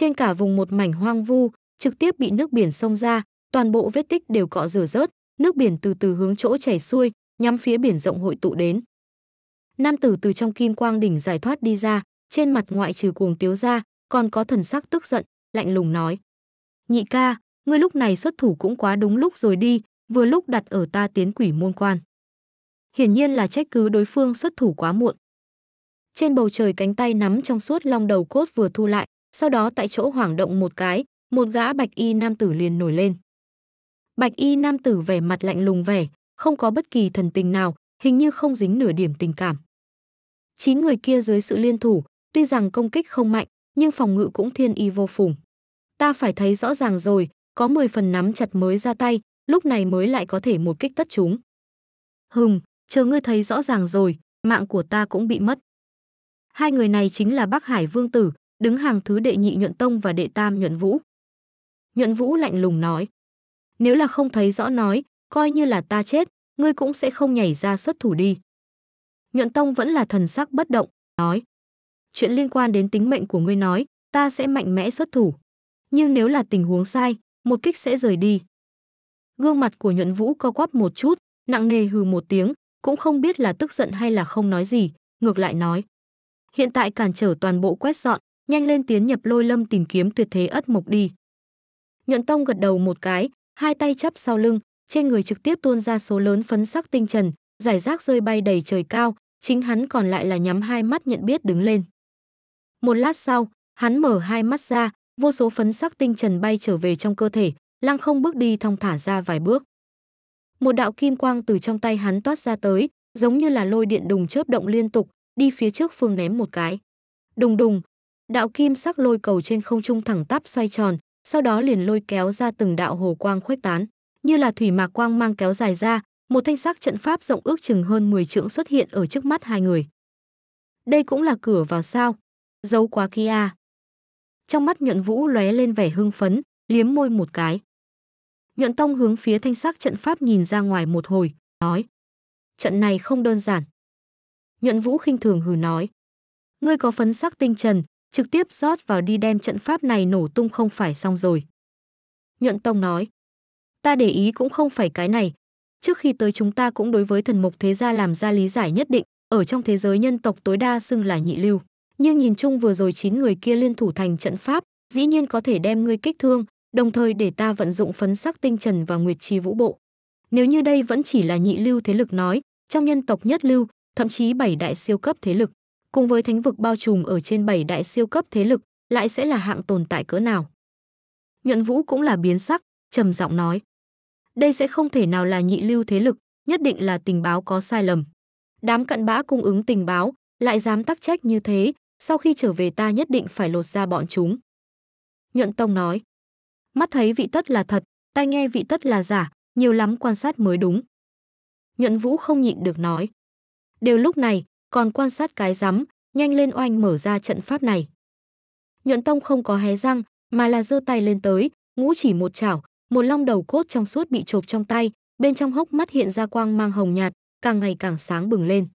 trên cả vùng một mảnh hoang vu, trực tiếp bị nước biển xông ra, toàn bộ vết tích đều cọ rửa rớt, nước biển từ từ hướng chỗ chảy xuôi, nhắm phía biển rộng hội tụ đến. Nam tử từ trong kim quang đỉnh giải thoát đi ra, trên mặt ngoại trừ cuồng tiếu ra, còn có thần sắc tức giận, lạnh lùng nói. Nhị ca, ngươi lúc này xuất thủ cũng quá đúng lúc rồi đi, vừa lúc đặt ở ta tiến quỷ môn quan. Hiển nhiên là trách cứ đối phương xuất thủ quá muộn. Trên bầu trời cánh tay nắm trong suốt long đầu cốt vừa thu lại, sau đó tại chỗ hoảng động một cái, một gã bạch y nam tử liền nổi lên. Bạch y nam tử vẻ mặt lạnh lùng vẻ, không có bất kỳ thần tình nào, hình như không dính nửa điểm tình cảm. Chín người kia dưới sự liên thủ, tuy rằng công kích không mạnh, nhưng phòng ngự cũng thiên y vô phùng. Ta phải thấy rõ ràng rồi, có 10 phần nắm chặt mới ra tay, lúc này mới lại có thể một kích tất chúng. Hừm, chờ ngươi thấy rõ ràng rồi, mạng của ta cũng bị mất. Hai người này chính là Bắc Hải Vương Tử, đứng hàng thứ đệ nhị nhuận tông và đệ tam nhuận vũ. Nhuận vũ lạnh lùng nói, nếu là không thấy rõ nói, coi như là ta chết, ngươi cũng sẽ không nhảy ra xuất thủ đi. Nhuận tông vẫn là thần sắc bất động, nói, chuyện liên quan đến tính mệnh của ngươi nói, ta sẽ mạnh mẽ xuất thủ. Nhưng nếu là tình huống sai, một kích sẽ rời đi. Gương mặt của nhuận vũ co quắp một chút, nặng nề hừ một tiếng, cũng không biết là tức giận hay là không nói gì, ngược lại nói. Hiện tại cản trở toàn bộ quét dọn, nhanh lên tiến nhập lôi lâm tìm kiếm tuyệt thế ất mộc đi. Nhuận Tông gật đầu một cái, hai tay chắp sau lưng, trên người trực tiếp tuôn ra số lớn phấn sắc tinh trần, giải rác rơi bay đầy trời cao, chính hắn còn lại là nhắm hai mắt nhận biết đứng lên. Một lát sau, hắn mở hai mắt ra, vô số phấn sắc tinh trần bay trở về trong cơ thể, lăng không bước đi thong thả ra vài bước. Một đạo kim quang từ trong tay hắn toát ra tới, giống như là lôi điện đùng chớp động liên tục, đi phía trước phương ném một cái. Đùng đùng, đạo kim sắc lôi cầu trên không trung thẳng tắp xoay tròn, sau đó liền lôi kéo ra từng đạo hồ quang khuếch tán, như là thủy mạc quang mang kéo dài ra, một thanh sắc trận pháp rộng ước chừng hơn 10 trượng xuất hiện ở trước mắt hai người. Đây cũng là cửa vào sao? Giấu quá kia. À? Trong mắt Nhuận Vũ lóe lên vẻ hưng phấn, liếm môi một cái. Nhuận Tông hướng phía thanh sắc trận pháp nhìn ra ngoài một hồi, nói: "Trận này không đơn giản." Nhuận Vũ khinh thường hừ nói: "Ngươi có phấn sắc tinh trần, trực tiếp rót vào đi đem trận pháp này nổ tung không phải xong rồi. Nhuận Tông nói, ta để ý cũng không phải cái này. Trước khi tới chúng ta cũng đối với thần mục thế gia làm ra lý giải nhất định, ở trong thế giới nhân tộc tối đa xưng là nhị lưu. Nhưng nhìn chung vừa rồi chín người kia liên thủ thành trận pháp, dĩ nhiên có thể đem ngươi kích thương, đồng thời để ta vận dụng phấn sắc tinh trần và nguyệt chi vũ bộ. Nếu như đây vẫn chỉ là nhị lưu thế lực nói, trong nhân tộc nhất lưu, thậm chí bảy đại siêu cấp thế lực, cùng với thánh vực bao trùm ở trên bảy đại siêu cấp thế lực, lại sẽ là hạng tồn tại cỡ nào. Nhuận Vũ cũng là biến sắc, trầm giọng nói. Đây sẽ không thể nào là nhị lưu thế lực, nhất định là tình báo có sai lầm. Đám cận bã cung ứng tình báo, lại dám tắc trách như thế, sau khi trở về ta nhất định phải lột ra bọn chúng. Nhuận Tông nói, mắt thấy vị tất là thật, tai nghe vị tất là giả, nhiều lắm quan sát mới đúng. Nhuận Vũ không nhịn được nói. Đều lúc này, còn quan sát cái rắm, nhanh lên oanh mở ra trận pháp này. Nhuận Tông không có hé răng, mà là giơ tay lên tới, ngũ chỉ một chảo, một long đầu cốt trong suốt bị chộp trong tay, bên trong hốc mắt hiện ra quang mang hồng nhạt, càng ngày càng sáng bừng lên.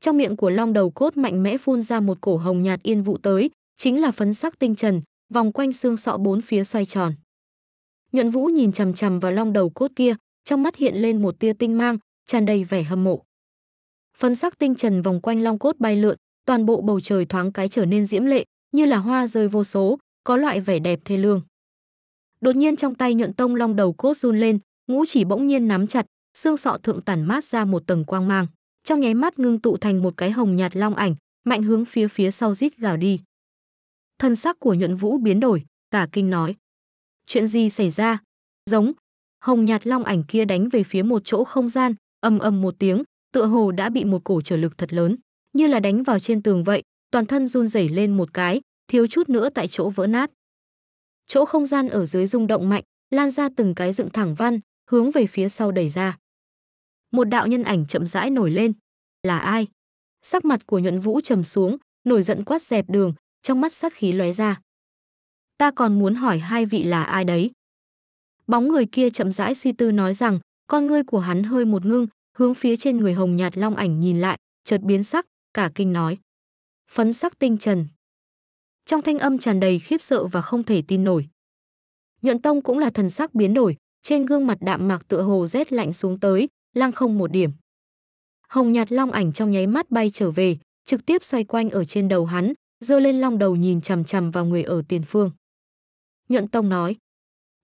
Trong miệng của long đầu cốt mạnh mẽ phun ra một cổ hồng nhạt yên vụ tới, chính là phấn sắc tinh trần, vòng quanh xương sọ bốn phía xoay tròn. Nhuận Vũ nhìn chằm chằm vào long đầu cốt kia, trong mắt hiện lên một tia tinh mang, tràn đầy vẻ hâm mộ phân sắc tinh trần vòng quanh long cốt bay lượn, toàn bộ bầu trời thoáng cái trở nên diễm lệ, như là hoa rơi vô số, có loại vẻ đẹp thê lương. Đột nhiên trong tay nhuận tông long đầu cốt run lên, ngũ chỉ bỗng nhiên nắm chặt, xương sọ thượng tản mát ra một tầng quang mang, trong nháy mắt ngưng tụ thành một cái hồng nhạt long ảnh, mạnh hướng phía phía sau rít gào đi. Thân sắc của nhuận vũ biến đổi, cả kinh nói. Chuyện gì xảy ra? Giống, hồng nhạt long ảnh kia đánh về phía một chỗ không gian, ầm ầm một tiếng, tựa hồ đã bị một cổ trở lực thật lớn, như là đánh vào trên tường vậy, toàn thân run rẩy lên một cái, thiếu chút nữa tại chỗ vỡ nát. Chỗ không gian ở dưới rung động mạnh, lan ra từng cái dựng thẳng văn, hướng về phía sau đẩy ra. Một đạo nhân ảnh chậm rãi nổi lên. Là ai? Sắc mặt của Nhuận Vũ trầm xuống, nổi giận quát dẹp đường, trong mắt sát khí lóe ra. Ta còn muốn hỏi hai vị là ai đấy? Bóng người kia chậm rãi suy tư nói rằng, con ngươi của hắn hơi một ngưng, hướng phía trên người hồng nhạt long ảnh nhìn lại, chợt biến sắc, cả kinh nói. Phấn sắc tinh trần. Trong thanh âm tràn đầy khiếp sợ và không thể tin nổi. Nhuận Tông cũng là thần sắc biến đổi, trên gương mặt đạm mạc tựa hồ rét lạnh xuống tới, lăng không một điểm. Hồng nhạt long ảnh trong nháy mắt bay trở về, trực tiếp xoay quanh ở trên đầu hắn, giơ lên long đầu nhìn chằm chằm vào người ở tiền phương. Nhuận Tông nói,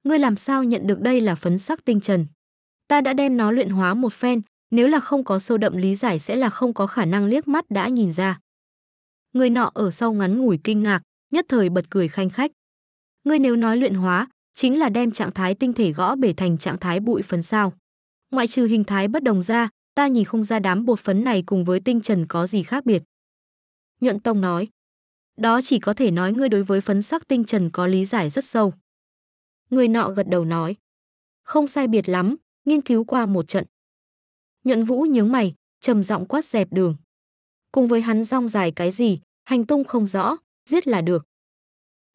ngươi làm sao nhận được đây là phấn sắc tinh trần? Ta đã đem nó luyện hóa một phen, nếu là không có sâu đậm lý giải sẽ là không có khả năng liếc mắt đã nhìn ra. Người nọ ở sau ngắn ngủi kinh ngạc, nhất thời bật cười khanh khách. Ngươi nếu nói luyện hóa, chính là đem trạng thái tinh thể gõ bể thành trạng thái bụi phấn sao. Ngoại trừ hình thái bất đồng ra, ta nhìn không ra đám bột phấn này cùng với tinh trần có gì khác biệt. Nhuận Tông nói, đó chỉ có thể nói ngươi đối với phấn sắc tinh trần có lý giải rất sâu. Người nọ gật đầu nói, không sai biệt lắm, nghiên cứu qua một trận. Nhuận Vũ nhướng mày, trầm giọng quát dẹp đường. Cùng với hắn rong dài cái gì, hành tung không rõ, giết là được.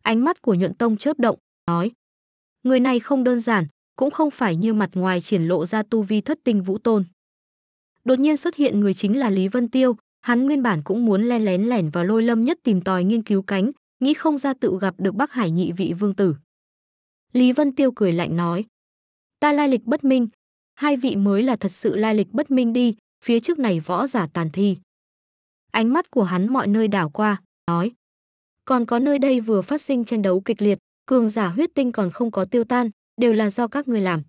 Ánh mắt của Nhuận Tông chớp động, nói. Người này không đơn giản, cũng không phải như mặt ngoài triển lộ ra tu vi thất tinh vũ tôn. Đột nhiên xuất hiện người chính là Lý Vân Tiêu, hắn nguyên bản cũng muốn len lén lẻn vào lôi lâm nhất tìm tòi nghiên cứu cánh, nghĩ không ra tự gặp được Bắc Hải nhị vị vương tử. Lý Vân Tiêu cười lạnh nói, ta lai lịch bất minh, hai vị mới là thật sự lai lịch bất minh đi, phía trước này võ giả tàn thi. Ánh mắt của hắn mọi nơi đảo qua, nói. Còn có nơi đây vừa phát sinh tranh đấu kịch liệt, cường giả huyết tinh còn không có tiêu tan, đều là do các ngươi làm.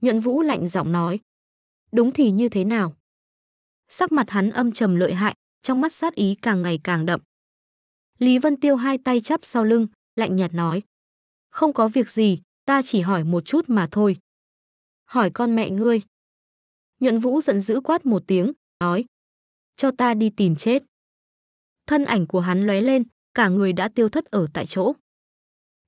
Nhuận Vũ lạnh giọng nói. Đúng thì như thế nào? Sắc mặt hắn âm trầm lợi hại, trong mắt sát ý càng ngày càng đậm. Lý Vân Tiêu hai tay chắp sau lưng, lạnh nhạt nói. Không có việc gì, ta chỉ hỏi một chút mà thôi hỏi con mẹ ngươi. Nhuận Vũ giận dữ quát một tiếng, nói. Cho ta đi tìm chết. Thân ảnh của hắn lóe lên, cả người đã tiêu thất ở tại chỗ.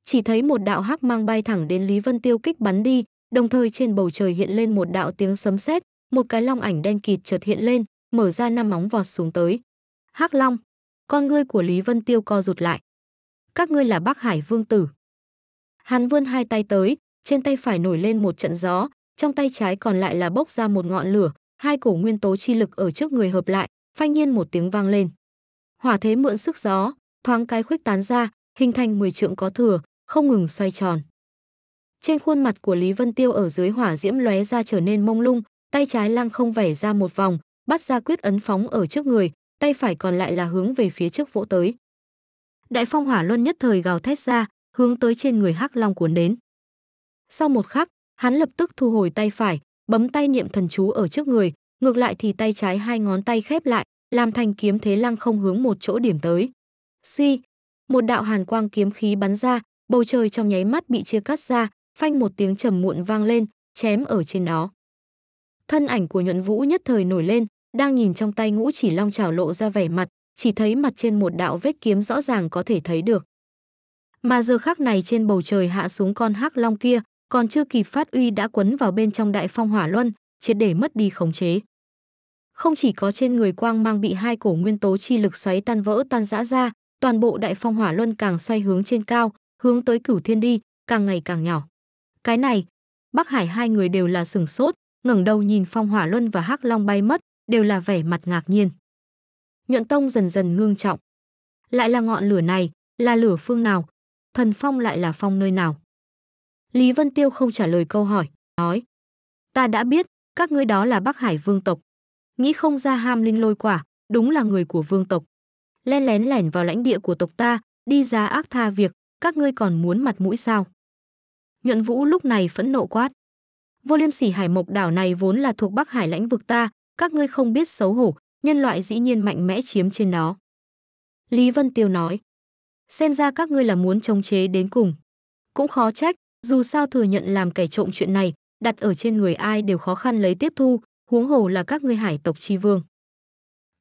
Chỉ thấy một đạo hắc mang bay thẳng đến Lý Vân Tiêu kích bắn đi, đồng thời trên bầu trời hiện lên một đạo tiếng sấm sét, một cái long ảnh đen kịt chợt hiện lên, mở ra năm móng vọt xuống tới. Hắc Long, con ngươi của Lý Vân Tiêu co rụt lại. Các ngươi là Bắc Hải Vương tử. Hắn vươn hai tay tới, trên tay phải nổi lên một trận gió, trong tay trái còn lại là bốc ra một ngọn lửa, hai cổ nguyên tố chi lực ở trước người hợp lại, phanh nhiên một tiếng vang lên. Hỏa thế mượn sức gió, thoáng cái khuếch tán ra, hình thành mười trượng có thừa, không ngừng xoay tròn. Trên khuôn mặt của Lý Vân Tiêu ở dưới hỏa diễm lóe ra trở nên mông lung, tay trái lăng không vẩy ra một vòng, bắt ra quyết ấn phóng ở trước người, tay phải còn lại là hướng về phía trước vỗ tới. Đại phong hỏa luân nhất thời gào thét ra, hướng tới trên người Hắc Long cuốn đến. Sau một khắc, Hắn lập tức thu hồi tay phải, bấm tay niệm thần chú ở trước người, ngược lại thì tay trái hai ngón tay khép lại, làm thành kiếm thế lăng không hướng một chỗ điểm tới. Suy, một đạo hàn quang kiếm khí bắn ra, bầu trời trong nháy mắt bị chia cắt ra, phanh một tiếng trầm muộn vang lên, chém ở trên đó. Thân ảnh của Nhuận Vũ nhất thời nổi lên, đang nhìn trong tay ngũ chỉ long trảo lộ ra vẻ mặt, chỉ thấy mặt trên một đạo vết kiếm rõ ràng có thể thấy được. Mà giờ khắc này trên bầu trời hạ xuống con hắc long kia, còn chưa kịp phát uy đã quấn vào bên trong đại phong hỏa luân, triệt để mất đi khống chế. Không chỉ có trên người quang mang bị hai cổ nguyên tố chi lực xoáy tan vỡ tan rã ra, toàn bộ đại phong hỏa luân càng xoay hướng trên cao, hướng tới cửu thiên đi, càng ngày càng nhỏ. Cái này, Bắc Hải hai người đều là sừng sốt, ngẩng đầu nhìn phong hỏa luân và hắc long bay mất, đều là vẻ mặt ngạc nhiên. Nhuận Tông dần dần ngương trọng. Lại là ngọn lửa này, là lửa phương nào? Thần phong lại là phong nơi nào? Lý Vân Tiêu không trả lời câu hỏi, nói: "Ta đã biết, các ngươi đó là Bắc Hải vương tộc. Nghĩ không ra Ham Linh Lôi Quả, đúng là người của vương tộc. Len lén lẻn vào lãnh địa của tộc ta, đi ra ác tha việc, các ngươi còn muốn mặt mũi sao?" Nhuận Vũ lúc này phẫn nộ quát: "Vô Liêm Sỉ Hải Mộc đảo này vốn là thuộc Bắc Hải lãnh vực ta, các ngươi không biết xấu hổ, nhân loại dĩ nhiên mạnh mẽ chiếm trên nó." Lý Vân Tiêu nói: "Xem ra các ngươi là muốn chống chế đến cùng." cũng khó trách dù sao thừa nhận làm kẻ trộm chuyện này, đặt ở trên người ai đều khó khăn lấy tiếp thu, huống hồ là các ngươi hải tộc chi vương.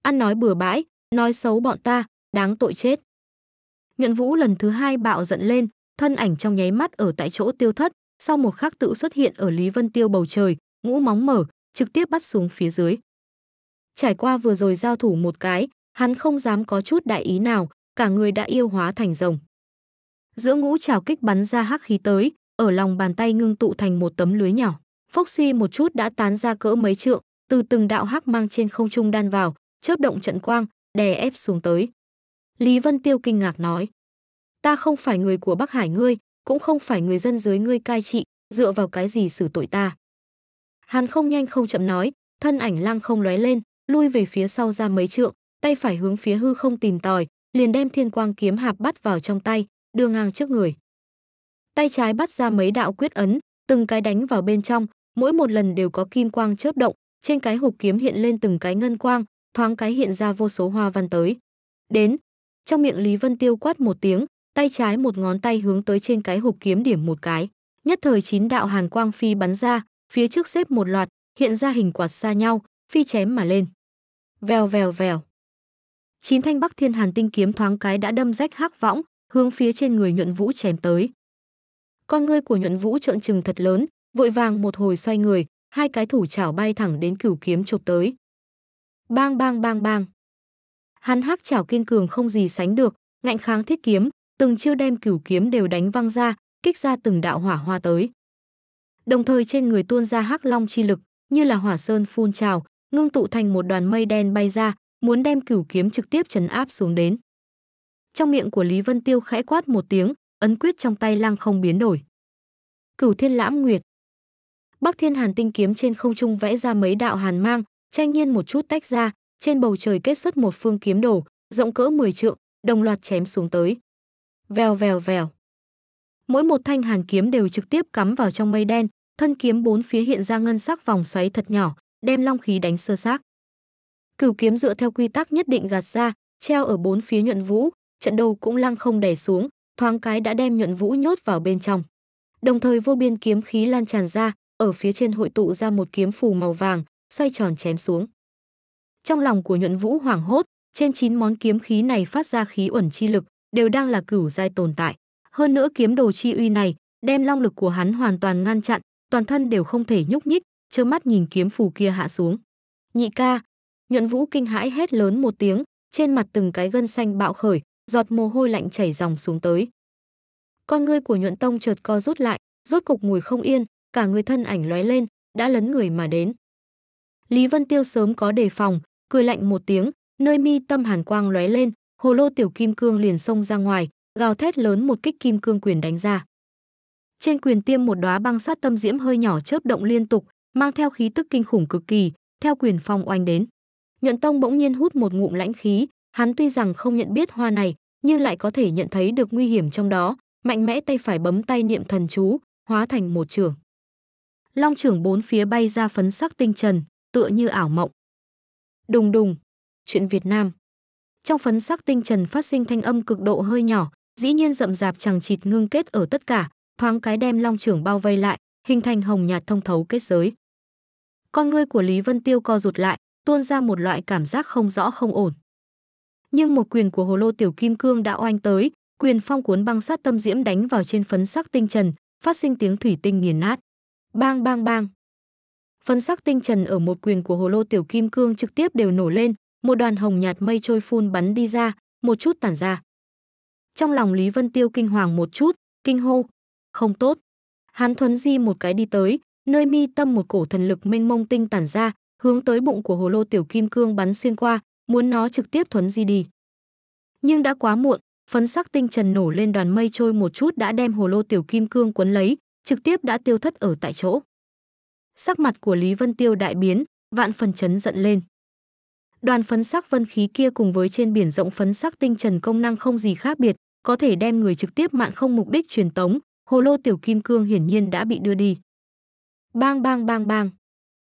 Ăn nói bừa bãi, nói xấu bọn ta, đáng tội chết. Nhuận Vũ lần thứ hai bạo giận lên, thân ảnh trong nháy mắt ở tại chỗ tiêu thất, sau một khắc tự xuất hiện ở Lý Vân Tiêu bầu trời, ngũ móng mở, trực tiếp bắt xuống phía dưới. Trải qua vừa rồi giao thủ một cái, hắn không dám có chút đại ý nào, cả người đã yêu hóa thành rồng. Giữa ngũ trào kích bắn ra hắc khí tới, ở lòng bàn tay ngưng tụ thành một tấm lưới nhỏ phốc suy một chút đã tán ra cỡ mấy trượng từ từng đạo hắc mang trên không trung đan vào chớp động trận quang đè ép xuống tới lý vân tiêu kinh ngạc nói ta không phải người của bắc hải ngươi cũng không phải người dân dưới ngươi cai trị dựa vào cái gì xử tội ta hàn không nhanh không chậm nói thân ảnh lang không lóe lên lui về phía sau ra mấy trượng tay phải hướng phía hư không tìm tòi liền đem thiên quang kiếm hạp bắt vào trong tay đưa ngang trước người tay trái bắt ra mấy đạo quyết ấn, từng cái đánh vào bên trong, mỗi một lần đều có kim quang chớp động, trên cái hộp kiếm hiện lên từng cái ngân quang, thoáng cái hiện ra vô số hoa văn tới. Đến, trong miệng Lý Vân Tiêu quát một tiếng, tay trái một ngón tay hướng tới trên cái hộp kiếm điểm một cái, nhất thời chín đạo hàn quang phi bắn ra, phía trước xếp một loạt, hiện ra hình quạt xa nhau, phi chém mà lên. Vèo vèo vèo. Chín thanh Bắc Thiên Hàn tinh kiếm thoáng cái đã đâm rách hắc võng, hướng phía trên người Nhuận Vũ chém tới con ngươi của nhuận vũ trợn trừng thật lớn vội vàng một hồi xoay người hai cái thủ chảo bay thẳng đến cửu kiếm chụp tới bang bang bang bang hắn hắc chảo kiên cường không gì sánh được ngạnh kháng thiết kiếm từng chiêu đem cửu kiếm đều đánh văng ra kích ra từng đạo hỏa hoa tới đồng thời trên người tuôn ra hắc long chi lực như là hỏa sơn phun trào ngưng tụ thành một đoàn mây đen bay ra muốn đem cửu kiếm trực tiếp chấn áp xuống đến trong miệng của lý vân tiêu khẽ quát một tiếng ấn quyết trong tay lăng không biến đổi. Cửu Thiên Lãm Nguyệt. Bắc Thiên Hàn tinh kiếm trên không trung vẽ ra mấy đạo hàn mang, tranh nhiên một chút tách ra, trên bầu trời kết xuất một phương kiếm đồ, rộng cỡ 10 trượng, đồng loạt chém xuống tới. Vèo vèo vèo. Mỗi một thanh hàn kiếm đều trực tiếp cắm vào trong mây đen, thân kiếm bốn phía hiện ra ngân sắc vòng xoáy thật nhỏ, đem long khí đánh sơ xác. Cửu kiếm dựa theo quy tắc nhất định gạt ra, treo ở bốn phía nhuận vũ, trận đồ cũng lăng không đè xuống, thoáng cái đã đem nhuận vũ nhốt vào bên trong. Đồng thời vô biên kiếm khí lan tràn ra, ở phía trên hội tụ ra một kiếm phù màu vàng, xoay tròn chém xuống. Trong lòng của nhuận vũ hoảng hốt, trên chín món kiếm khí này phát ra khí uẩn chi lực, đều đang là cửu giai tồn tại. Hơn nữa kiếm đồ chi uy này, đem long lực của hắn hoàn toàn ngăn chặn, toàn thân đều không thể nhúc nhích, trơ mắt nhìn kiếm phù kia hạ xuống. Nhị ca, nhuận vũ kinh hãi hét lớn một tiếng, trên mặt từng cái gân xanh bạo khởi, giọt mồ hôi lạnh chảy dòng xuống tới. Con ngươi của nhuận tông chợt co rút lại, rốt cục ngồi không yên, cả người thân ảnh lóe lên, đã lấn người mà đến. Lý Vân Tiêu sớm có đề phòng, cười lạnh một tiếng, nơi mi tâm hàn quang lóe lên, hồ lô tiểu kim cương liền xông ra ngoài, gào thét lớn một kích kim cương quyền đánh ra. Trên quyền tiêm một đóa băng sát tâm diễm hơi nhỏ chớp động liên tục, mang theo khí tức kinh khủng cực kỳ, theo quyền phong oanh đến. Nhuận Tông bỗng nhiên hút một ngụm lãnh khí, Hắn tuy rằng không nhận biết hoa này, nhưng lại có thể nhận thấy được nguy hiểm trong đó, mạnh mẽ tay phải bấm tay niệm thần chú, hóa thành một trường. Long trưởng bốn phía bay ra phấn sắc tinh trần, tựa như ảo mộng. Đùng đùng, chuyện Việt Nam. Trong phấn sắc tinh trần phát sinh thanh âm cực độ hơi nhỏ, dĩ nhiên rậm rạp chẳng chịt ngưng kết ở tất cả, thoáng cái đem long trưởng bao vây lại, hình thành hồng nhạt thông thấu kết giới. Con ngươi của Lý Vân Tiêu co rụt lại, tuôn ra một loại cảm giác không rõ không ổn nhưng một quyền của Hồ Lô Tiểu Kim Cương đã oanh tới, quyền phong cuốn băng sát tâm diễm đánh vào trên phấn sắc tinh trần, phát sinh tiếng thủy tinh nghiền nát. Bang bang bang. Phấn sắc tinh trần ở một quyền của Hồ Lô Tiểu Kim Cương trực tiếp đều nổ lên, một đoàn hồng nhạt mây trôi phun bắn đi ra, một chút tản ra. Trong lòng Lý Vân Tiêu kinh hoàng một chút, kinh hô, không tốt. Hán thuấn di một cái đi tới, nơi mi tâm một cổ thần lực mênh mông tinh tản ra, hướng tới bụng của hồ lô tiểu kim cương bắn xuyên qua, muốn nó trực tiếp thuấn di đi. Nhưng đã quá muộn, phấn sắc tinh trần nổ lên đoàn mây trôi một chút đã đem hồ lô tiểu kim cương cuốn lấy, trực tiếp đã tiêu thất ở tại chỗ. Sắc mặt của Lý Vân Tiêu đại biến, vạn phần chấn giận lên. Đoàn phấn sắc vân khí kia cùng với trên biển rộng phấn sắc tinh trần công năng không gì khác biệt, có thể đem người trực tiếp mạng không mục đích truyền tống, hồ lô tiểu kim cương hiển nhiên đã bị đưa đi. Bang bang bang bang.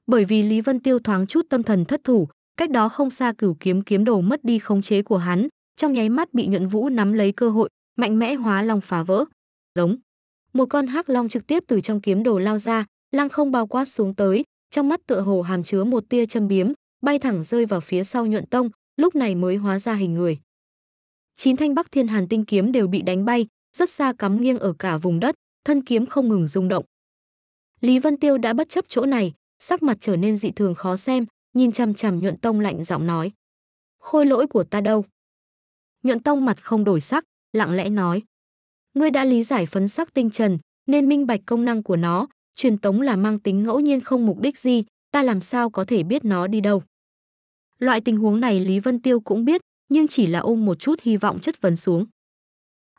Bởi vì Lý Vân Tiêu thoáng chút tâm thần thất thủ, Cách đó không xa cửu kiếm kiếm đồ mất đi khống chế của hắn, trong nháy mắt bị nhuận vũ nắm lấy cơ hội, mạnh mẽ hóa long phá vỡ. Giống. Một con hắc long trực tiếp từ trong kiếm đồ lao ra, lăng không bao quát xuống tới, trong mắt tựa hồ hàm chứa một tia châm biếm, bay thẳng rơi vào phía sau nhuận tông, lúc này mới hóa ra hình người. Chín thanh Bắc Thiên Hàn tinh kiếm đều bị đánh bay, rất xa cắm nghiêng ở cả vùng đất, thân kiếm không ngừng rung động. Lý Vân Tiêu đã bất chấp chỗ này, sắc mặt trở nên dị thường khó xem, nhìn chằm chằm nhuận tông lạnh giọng nói. Khôi lỗi của ta đâu? Nhuận tông mặt không đổi sắc, lặng lẽ nói. Ngươi đã lý giải phấn sắc tinh trần, nên minh bạch công năng của nó, truyền tống là mang tính ngẫu nhiên không mục đích gì, ta làm sao có thể biết nó đi đâu. Loại tình huống này Lý Vân Tiêu cũng biết, nhưng chỉ là ôm một chút hy vọng chất vấn xuống.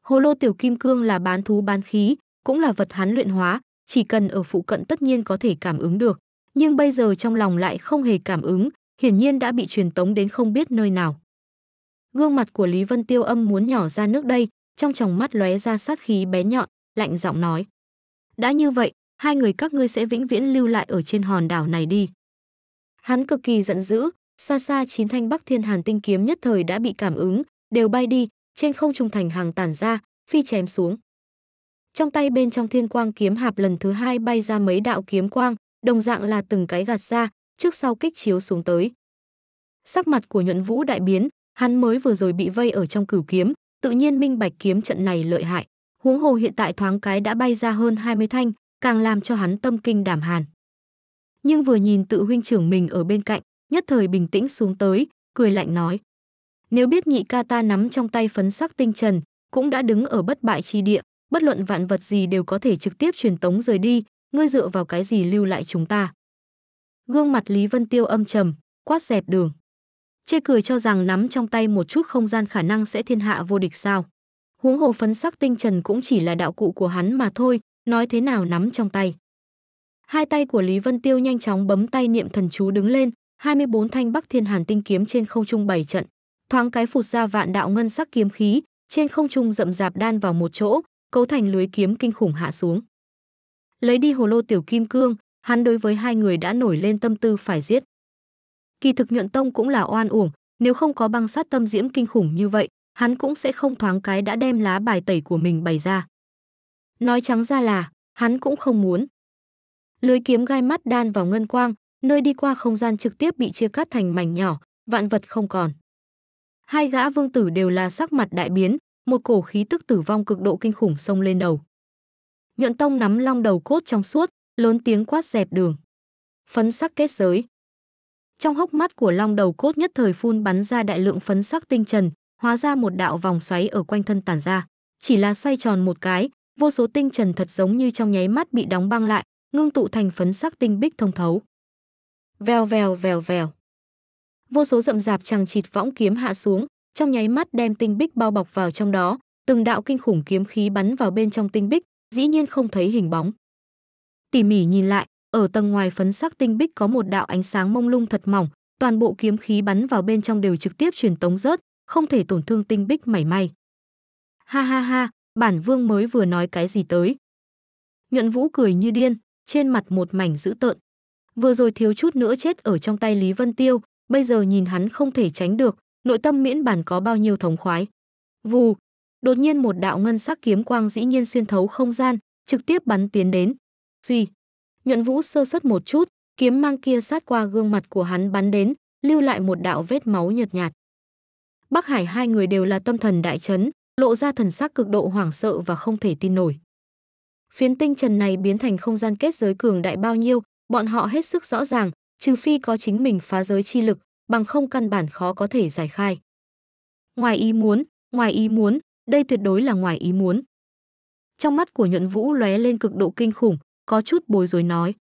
Hồ lô tiểu kim cương là bán thú bán khí, cũng là vật hắn luyện hóa, chỉ cần ở phụ cận tất nhiên có thể cảm ứng được nhưng bây giờ trong lòng lại không hề cảm ứng, hiển nhiên đã bị truyền tống đến không biết nơi nào. Gương mặt của Lý Vân Tiêu âm muốn nhỏ ra nước đây, trong tròng mắt lóe ra sát khí bé nhọn, lạnh giọng nói. Đã như vậy, hai người các ngươi sẽ vĩnh viễn lưu lại ở trên hòn đảo này đi. Hắn cực kỳ giận dữ, xa xa chín thanh Bắc Thiên Hàn tinh kiếm nhất thời đã bị cảm ứng, đều bay đi, trên không trung thành hàng tàn ra, phi chém xuống. Trong tay bên trong thiên quang kiếm hạp lần thứ hai bay ra mấy đạo kiếm quang, đồng dạng là từng cái gạt ra, trước sau kích chiếu xuống tới. Sắc mặt của Nhuận Vũ đại biến, hắn mới vừa rồi bị vây ở trong cửu kiếm, tự nhiên minh bạch kiếm trận này lợi hại. Huống hồ hiện tại thoáng cái đã bay ra hơn 20 thanh, càng làm cho hắn tâm kinh đảm hàn. Nhưng vừa nhìn tự huynh trưởng mình ở bên cạnh, nhất thời bình tĩnh xuống tới, cười lạnh nói. Nếu biết nhị ca ta nắm trong tay phấn sắc tinh trần, cũng đã đứng ở bất bại chi địa, bất luận vạn vật gì đều có thể trực tiếp truyền tống rời đi, ngươi dựa vào cái gì lưu lại chúng ta? Gương mặt Lý Vân Tiêu âm trầm, quát dẹp đường. Chê cười cho rằng nắm trong tay một chút không gian khả năng sẽ thiên hạ vô địch sao. Huống hồ phấn sắc tinh trần cũng chỉ là đạo cụ của hắn mà thôi, nói thế nào nắm trong tay. Hai tay của Lý Vân Tiêu nhanh chóng bấm tay niệm thần chú đứng lên, 24 thanh Bắc Thiên Hàn tinh kiếm trên không trung bảy trận, thoáng cái phụt ra vạn đạo ngân sắc kiếm khí, trên không trung rậm rạp đan vào một chỗ, cấu thành lưới kiếm kinh khủng hạ xuống. Lấy đi hồ lô tiểu kim cương, hắn đối với hai người đã nổi lên tâm tư phải giết. Kỳ thực nhuận tông cũng là oan uổng, nếu không có băng sát tâm diễm kinh khủng như vậy, hắn cũng sẽ không thoáng cái đã đem lá bài tẩy của mình bày ra. Nói trắng ra là, hắn cũng không muốn. Lưới kiếm gai mắt đan vào ngân quang, nơi đi qua không gian trực tiếp bị chia cắt thành mảnh nhỏ, vạn vật không còn. Hai gã vương tử đều là sắc mặt đại biến, một cổ khí tức tử vong cực độ kinh khủng xông lên đầu. Nhuận Tông nắm long đầu cốt trong suốt, lớn tiếng quát dẹp đường. Phấn sắc kết giới. Trong hốc mắt của long đầu cốt nhất thời phun bắn ra đại lượng phấn sắc tinh trần, hóa ra một đạo vòng xoáy ở quanh thân tản ra. Chỉ là xoay tròn một cái, vô số tinh trần thật giống như trong nháy mắt bị đóng băng lại, ngưng tụ thành phấn sắc tinh bích thông thấu. Vèo vèo vèo vèo. Vô số rậm rạp chằng chịt võng kiếm hạ xuống, trong nháy mắt đem tinh bích bao bọc vào trong đó, từng đạo kinh khủng kiếm khí bắn vào bên trong tinh bích, dĩ nhiên không thấy hình bóng. Tỉ mỉ nhìn lại, ở tầng ngoài phấn sắc tinh bích có một đạo ánh sáng mông lung thật mỏng, toàn bộ kiếm khí bắn vào bên trong đều trực tiếp truyền tống rớt, không thể tổn thương tinh bích mảy may. Ha ha ha, bản vương mới vừa nói cái gì tới. Nhuận Vũ cười như điên, trên mặt một mảnh dữ tợn. Vừa rồi thiếu chút nữa chết ở trong tay Lý Vân Tiêu, bây giờ nhìn hắn không thể tránh được, nội tâm miễn bản có bao nhiêu thống khoái. Vù, đột nhiên một đạo ngân sắc kiếm quang dĩ nhiên xuyên thấu không gian, trực tiếp bắn tiến đến. Suy, nhuận vũ sơ xuất một chút, kiếm mang kia sát qua gương mặt của hắn bắn đến, lưu lại một đạo vết máu nhợt nhạt. Bắc Hải hai người đều là tâm thần đại chấn, lộ ra thần sắc cực độ hoảng sợ và không thể tin nổi. Phiến tinh trần này biến thành không gian kết giới cường đại bao nhiêu, bọn họ hết sức rõ ràng, trừ phi có chính mình phá giới chi lực, bằng không căn bản khó có thể giải khai. Ngoài ý muốn, ngoài ý muốn, đây tuyệt đối là ngoài ý muốn. Trong mắt của Nhuận Vũ lóe lên cực độ kinh khủng, có chút bối rối nói.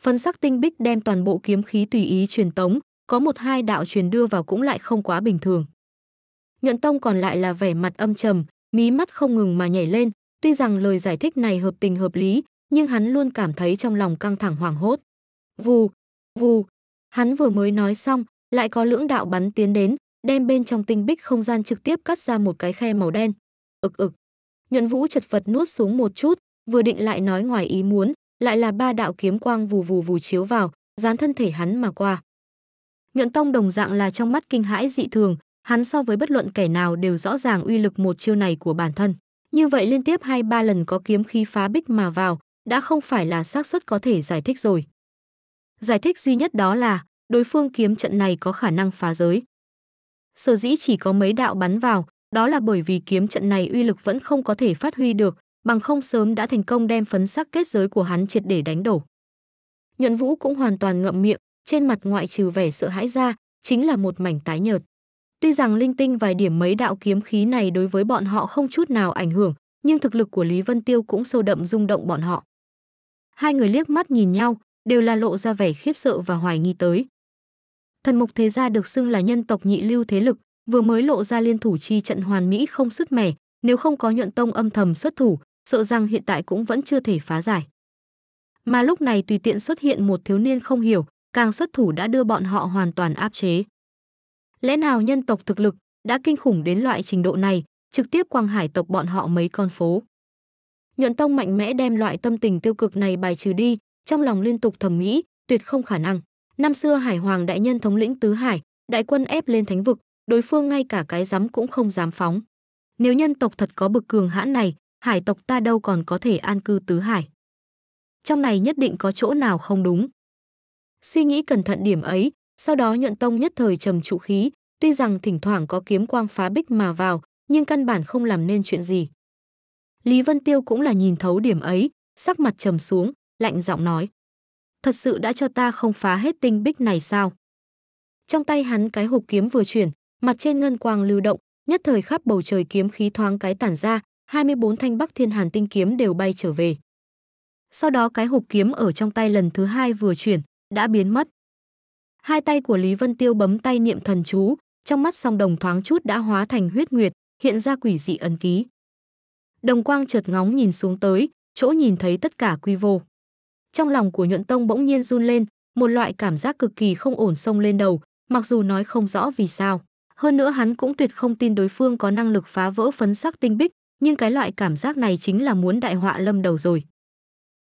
Phân sắc tinh bích đem toàn bộ kiếm khí tùy ý truyền tống, có một hai đạo truyền đưa vào cũng lại không quá bình thường. Nhuận Tông còn lại là vẻ mặt âm trầm, mí mắt không ngừng mà nhảy lên, tuy rằng lời giải thích này hợp tình hợp lý, nhưng hắn luôn cảm thấy trong lòng căng thẳng hoảng hốt. Vù, vù, hắn vừa mới nói xong, lại có lưỡng đạo bắn tiến đến, đem bên trong tinh bích không gian trực tiếp cắt ra một cái khe màu đen. Ực ực. Nhuận Vũ chật vật nuốt xuống một chút, vừa định lại nói ngoài ý muốn, lại là ba đạo kiếm quang vù vù vù chiếu vào, dán thân thể hắn mà qua. Nhuận Tông đồng dạng là trong mắt kinh hãi dị thường, hắn so với bất luận kẻ nào đều rõ ràng uy lực một chiêu này của bản thân. Như vậy liên tiếp hai ba lần có kiếm khí phá bích mà vào, đã không phải là xác suất có thể giải thích rồi. Giải thích duy nhất đó là đối phương kiếm trận này có khả năng phá giới sở dĩ chỉ có mấy đạo bắn vào, đó là bởi vì kiếm trận này uy lực vẫn không có thể phát huy được, bằng không sớm đã thành công đem phấn sắc kết giới của hắn triệt để đánh đổ. Nhuận Vũ cũng hoàn toàn ngậm miệng, trên mặt ngoại trừ vẻ sợ hãi ra, chính là một mảnh tái nhợt. Tuy rằng linh tinh vài điểm mấy đạo kiếm khí này đối với bọn họ không chút nào ảnh hưởng, nhưng thực lực của Lý Vân Tiêu cũng sâu đậm rung động bọn họ. Hai người liếc mắt nhìn nhau, đều là lộ ra vẻ khiếp sợ và hoài nghi tới, thần mục thế gia được xưng là nhân tộc nhị lưu thế lực vừa mới lộ ra liên thủ chi trận hoàn mỹ không sứt mẻ nếu không có nhuận tông âm thầm xuất thủ sợ rằng hiện tại cũng vẫn chưa thể phá giải mà lúc này tùy tiện xuất hiện một thiếu niên không hiểu càng xuất thủ đã đưa bọn họ hoàn toàn áp chế lẽ nào nhân tộc thực lực đã kinh khủng đến loại trình độ này trực tiếp quang hải tộc bọn họ mấy con phố nhuận tông mạnh mẽ đem loại tâm tình tiêu cực này bài trừ đi trong lòng liên tục thầm nghĩ tuyệt không khả năng Năm xưa Hải Hoàng đại nhân thống lĩnh tứ hải, đại quân ép lên thánh vực, đối phương ngay cả cái dám cũng không dám phóng. Nếu nhân tộc thật có bực cường hãn này, hải tộc ta đâu còn có thể an cư tứ hải. Trong này nhất định có chỗ nào không đúng. Suy nghĩ cẩn thận điểm ấy, sau đó nhuận tông nhất thời trầm trụ khí, tuy rằng thỉnh thoảng có kiếm quang phá bích mà vào, nhưng căn bản không làm nên chuyện gì. Lý Vân Tiêu cũng là nhìn thấu điểm ấy, sắc mặt trầm xuống, lạnh giọng nói thật sự đã cho ta không phá hết tinh bích này sao? Trong tay hắn cái hộp kiếm vừa chuyển, mặt trên ngân quang lưu động, nhất thời khắp bầu trời kiếm khí thoáng cái tản ra, 24 thanh Bắc Thiên Hàn tinh kiếm đều bay trở về. Sau đó cái hộp kiếm ở trong tay lần thứ hai vừa chuyển, đã biến mất. Hai tay của Lý Vân Tiêu bấm tay niệm thần chú, trong mắt song đồng thoáng chút đã hóa thành huyết nguyệt, hiện ra quỷ dị ấn ký. Đồng quang chợt ngóng nhìn xuống tới, chỗ nhìn thấy tất cả quy vô. Trong lòng của Nhuận Tông bỗng nhiên run lên, một loại cảm giác cực kỳ không ổn xông lên đầu, mặc dù nói không rõ vì sao. Hơn nữa hắn cũng tuyệt không tin đối phương có năng lực phá vỡ phấn sắc tinh bích, nhưng cái loại cảm giác này chính là muốn đại họa lâm đầu rồi.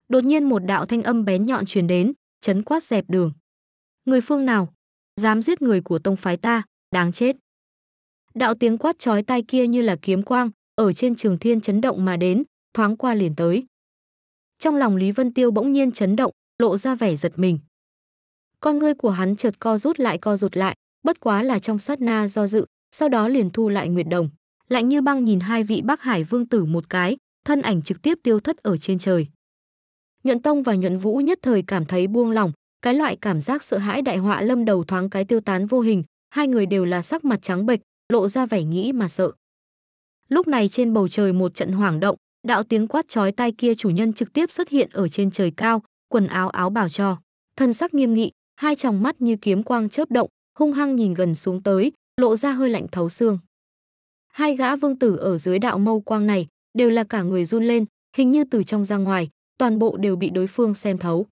Đột nhiên một đạo thanh âm bén nhọn truyền đến, chấn quát dẹp đường. Người phương nào? Dám giết người của tông phái ta, đáng chết. Đạo tiếng quát chói tai kia như là kiếm quang, ở trên trường thiên chấn động mà đến, thoáng qua liền tới. Trong lòng Lý Vân Tiêu bỗng nhiên chấn động, lộ ra vẻ giật mình. Con ngươi của hắn chợt co rút lại co rụt lại, bất quá là trong sát na do dự, sau đó liền thu lại nguyệt đồng. Lạnh như băng nhìn hai vị Bắc Hải vương tử một cái, thân ảnh trực tiếp tiêu thất ở trên trời. Nhuận Tông và Nhuận Vũ nhất thời cảm thấy buông lòng, cái loại cảm giác sợ hãi đại họa lâm đầu thoáng cái tiêu tán vô hình, hai người đều là sắc mặt trắng bệch, lộ ra vẻ nghĩ mà sợ. Lúc này trên bầu trời một trận hoảng động, đạo tiếng quát chói tai kia chủ nhân trực tiếp xuất hiện ở trên trời cao, quần áo áo bảo cho, thân sắc nghiêm nghị, hai tròng mắt như kiếm quang chớp động, hung hăng nhìn gần xuống tới, lộ ra hơi lạnh thấu xương. Hai gã vương tử ở dưới đạo mâu quang này đều là cả người run lên, hình như từ trong ra ngoài, toàn bộ đều bị đối phương xem thấu.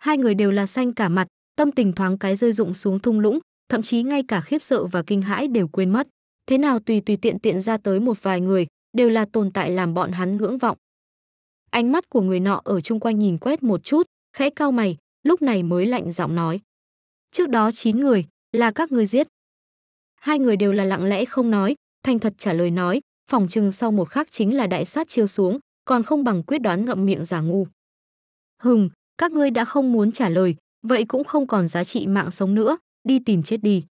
Hai người đều là xanh cả mặt, tâm tình thoáng cái rơi rụng xuống thung lũng, thậm chí ngay cả khiếp sợ và kinh hãi đều quên mất. Thế nào tùy tùy tiện tiện ra tới một vài người, đều là tồn tại làm bọn hắn ngưỡng vọng. Ánh mắt của người nọ ở chung quanh nhìn quét một chút, khẽ cao mày, lúc này mới lạnh giọng nói. Trước đó 9 người, là các ngươi giết. Hai người đều là lặng lẽ không nói, thành thật trả lời nói, phòng trừng sau một khắc chính là đại sát chiêu xuống, còn không bằng quyết đoán ngậm miệng giả ngu. Hừm, các ngươi đã không muốn trả lời, vậy cũng không còn giá trị mạng sống nữa, đi tìm chết đi.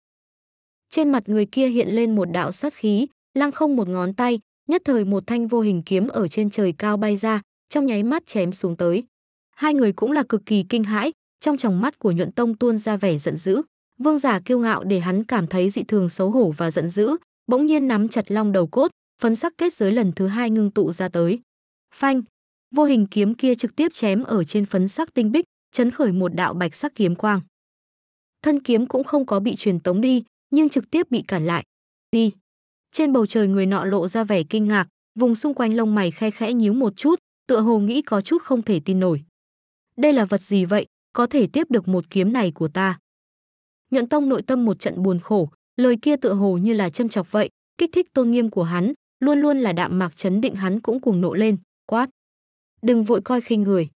Trên mặt người kia hiện lên một đạo sát khí, lăng không một ngón tay, nhất thời một thanh vô hình kiếm ở trên trời cao bay ra, trong nháy mắt chém xuống tới. Hai người cũng là cực kỳ kinh hãi, trong tròng mắt của Nhuận Tông tuôn ra vẻ giận dữ. Vương giả kiêu ngạo để hắn cảm thấy dị thường xấu hổ và giận dữ, bỗng nhiên nắm chặt long đầu cốt, phấn sắc kết giới lần thứ hai ngưng tụ ra tới. Phanh, vô hình kiếm kia trực tiếp chém ở trên phấn sắc tinh bích, chấn khởi một đạo bạch sắc kiếm quang. Thân kiếm cũng không có bị truyền tống đi, nhưng trực tiếp bị cản lại. Đi. Trên bầu trời người nọ lộ ra vẻ kinh ngạc, vùng xung quanh lông mày khe khẽ nhíu một chút, tựa hồ nghĩ có chút không thể tin nổi. Đây là vật gì vậy, có thể tiếp được một kiếm này của ta. Nhuận Tông nội tâm một trận buồn khổ, lời kia tựa hồ như là châm chọc vậy, kích thích tôn nghiêm của hắn, luôn luôn là đạm mạc chấn định hắn cũng cuồng nộ lên, quát. Đừng vội coi khinh người.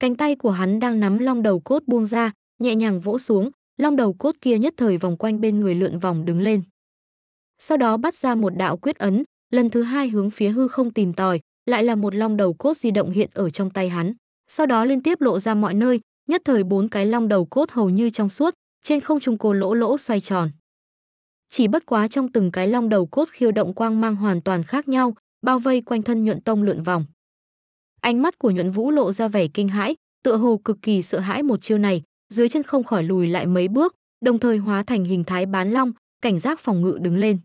Cánh tay của hắn đang nắm long đầu cốt buông ra, nhẹ nhàng vỗ xuống, long đầu cốt kia nhất thời vòng quanh bên người lượn vòng đứng lên sau đó bắt ra một đạo quyết ấn, lần thứ hai hướng phía hư không tìm tòi, lại là một long đầu cốt di động hiện ở trong tay hắn. Sau đó liên tiếp lộ ra mọi nơi, nhất thời bốn cái long đầu cốt hầu như trong suốt, trên không trung cô lỗ lỗ xoay tròn. Chỉ bất quá trong từng cái long đầu cốt khiêu động quang mang hoàn toàn khác nhau, bao vây quanh thân nhuận tông lượn vòng. Ánh mắt của nhuận vũ lộ ra vẻ kinh hãi, tựa hồ cực kỳ sợ hãi một chiêu này, dưới chân không khỏi lùi lại mấy bước, đồng thời hóa thành hình thái bán long, cảnh giác phòng ngự đứng lên.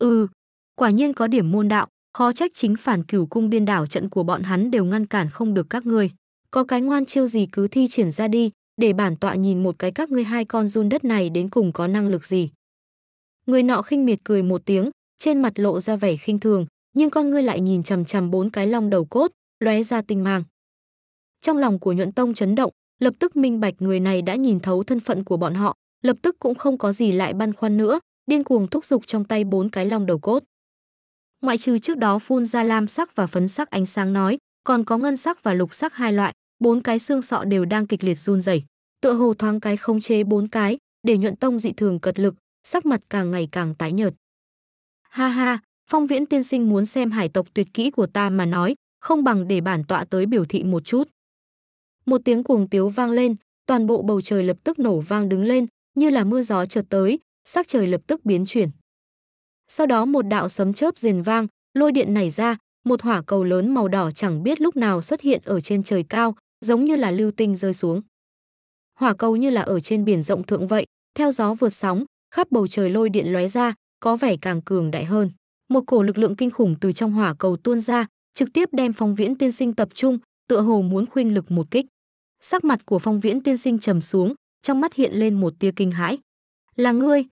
Ừ, quả nhiên có điểm môn đạo, khó trách chính phản cửu cung biên đảo trận của bọn hắn đều ngăn cản không được các ngươi. Có cái ngoan chiêu gì cứ thi triển ra đi, để bản tọa nhìn một cái các ngươi hai con run đất này đến cùng có năng lực gì. Người nọ khinh miệt cười một tiếng, trên mặt lộ ra vẻ khinh thường, nhưng con ngươi lại nhìn chằm chằm bốn cái long đầu cốt, lóe ra tinh mang. Trong lòng của nhuận tông chấn động, lập tức minh bạch người này đã nhìn thấu thân phận của bọn họ, lập tức cũng không có gì lại băn khoăn nữa, điên cuồng thúc giục trong tay bốn cái long đầu cốt. Ngoại trừ trước đó phun ra lam sắc và phấn sắc ánh sáng nói, còn có ngân sắc và lục sắc hai loại, bốn cái xương sọ đều đang kịch liệt run rẩy, tựa hồ thoáng cái không chế bốn cái, để nhuận tông dị thường cật lực, sắc mặt càng ngày càng tái nhợt. Ha ha, Phong Viễn tiên sinh muốn xem hải tộc tuyệt kỹ của ta mà nói, không bằng để bản tọa tới biểu thị một chút. Một tiếng cuồng tiếu vang lên, toàn bộ bầu trời lập tức nổ vang đứng lên, như là mưa gió chợt tới, sắc trời lập tức biến chuyển. Sau đó một đạo sấm chớp rền vang, lôi điện nảy ra, một hỏa cầu lớn màu đỏ chẳng biết lúc nào xuất hiện ở trên trời cao, giống như là lưu tinh rơi xuống. Hỏa cầu như là ở trên biển rộng thượng vậy, theo gió vượt sóng, khắp bầu trời lôi điện lóe ra, có vẻ càng cường đại hơn. Một cổ lực lượng kinh khủng từ trong hỏa cầu tuôn ra, trực tiếp đem Phong Viễn Tiên Sinh tập trung, tựa hồ muốn khuyên lực một kích. Sắc mặt của Phong Viễn Tiên Sinh trầm xuống, trong mắt hiện lên một tia kinh hãi. Là ngươi.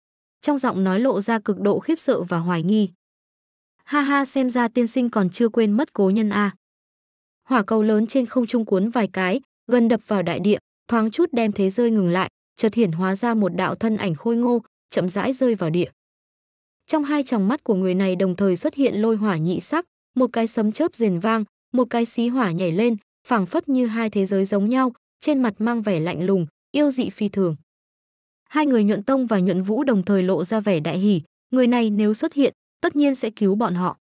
Trong giọng nói lộ ra cực độ khiếp sợ và hoài nghi. Ha ha xem ra tiên sinh còn chưa quên mất cố nhân a. À. Hỏa cầu lớn trên không trung cuốn vài cái, gần đập vào đại địa, thoáng chút đem thế rơi ngừng lại, chợt hiển hóa ra một đạo thân ảnh khôi ngô, chậm rãi rơi vào địa. Trong hai tròng mắt của người này đồng thời xuất hiện lôi hỏa nhị sắc, một cái sấm chớp rền vang, một cái xí hỏa nhảy lên, phảng phất như hai thế giới giống nhau, trên mặt mang vẻ lạnh lùng, yêu dị phi thường. Hai người nhuận tông và nhuận vũ đồng thời lộ ra vẻ đại hỉ, người này nếu xuất hiện, tất nhiên sẽ cứu bọn họ.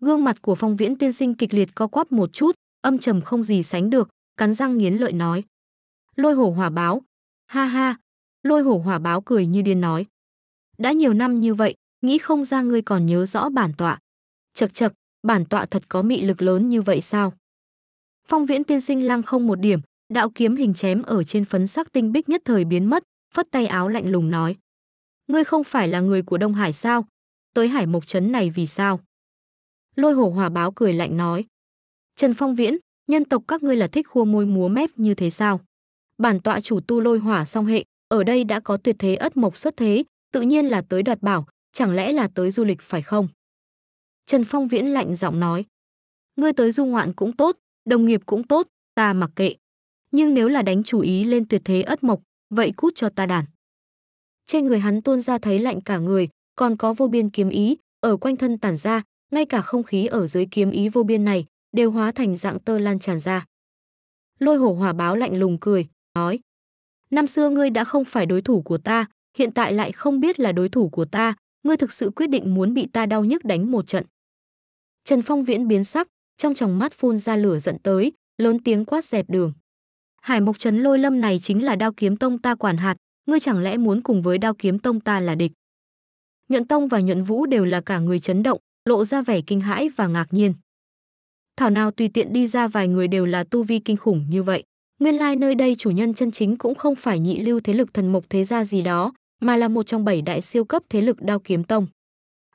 Gương mặt của phong viễn tiên sinh kịch liệt co quắp một chút, âm trầm không gì sánh được, cắn răng nghiến lợi nói. Lôi hổ hỏa báo. Ha ha, lôi hổ hỏa báo cười như điên nói. Đã nhiều năm như vậy, nghĩ không ra ngươi còn nhớ rõ bản tọa. Chật chật, bản tọa thật có mị lực lớn như vậy sao? Phong viễn tiên sinh lăng không một điểm, đạo kiếm hình chém ở trên phấn sắc tinh bích nhất thời biến mất, phất tay áo lạnh lùng nói. Ngươi không phải là người của Đông Hải sao? Tới Hải Mộc Trấn này vì sao? Lôi hổ hòa báo cười lạnh nói. Trần Phong Viễn, nhân tộc các ngươi là thích khua môi múa mép như thế sao? Bản tọa chủ tu lôi hỏa song hệ, ở đây đã có tuyệt thế ất mộc xuất thế, tự nhiên là tới đoạt bảo, chẳng lẽ là tới du lịch phải không? Trần Phong Viễn lạnh giọng nói. Ngươi tới du ngoạn cũng tốt, đồng nghiệp cũng tốt, ta mặc kệ. Nhưng nếu là đánh chủ ý lên tuyệt thế ất mộc, vậy cút cho ta đàn. Trên người hắn tuôn ra thấy lạnh cả người, còn có vô biên kiếm ý, ở quanh thân tản ra, ngay cả không khí ở dưới kiếm ý vô biên này đều hóa thành dạng tơ lan tràn ra. Lôi hổ hỏa báo lạnh lùng cười, nói. Năm xưa ngươi đã không phải đối thủ của ta, hiện tại lại không biết là đối thủ của ta, ngươi thực sự quyết định muốn bị ta đau nhức đánh một trận. Trần Phong Viễn biến sắc, trong tròng mắt phun ra lửa giận tới, lớn tiếng quát dẹp đường. Hải Mộc Trấn Lôi Lâm này chính là Đao Kiếm Tông ta quản hạt, ngươi chẳng lẽ muốn cùng với Đao Kiếm Tông ta là địch? Nhuận Tông và Nhuận Vũ đều là cả người chấn động, lộ ra vẻ kinh hãi và ngạc nhiên. Thảo nào tùy tiện đi ra vài người đều là tu vi kinh khủng như vậy. Nguyên lai like nơi đây chủ nhân chân chính cũng không phải nhị lưu thế lực thần mộc thế gia gì đó, mà là một trong bảy đại siêu cấp thế lực đao kiếm tông.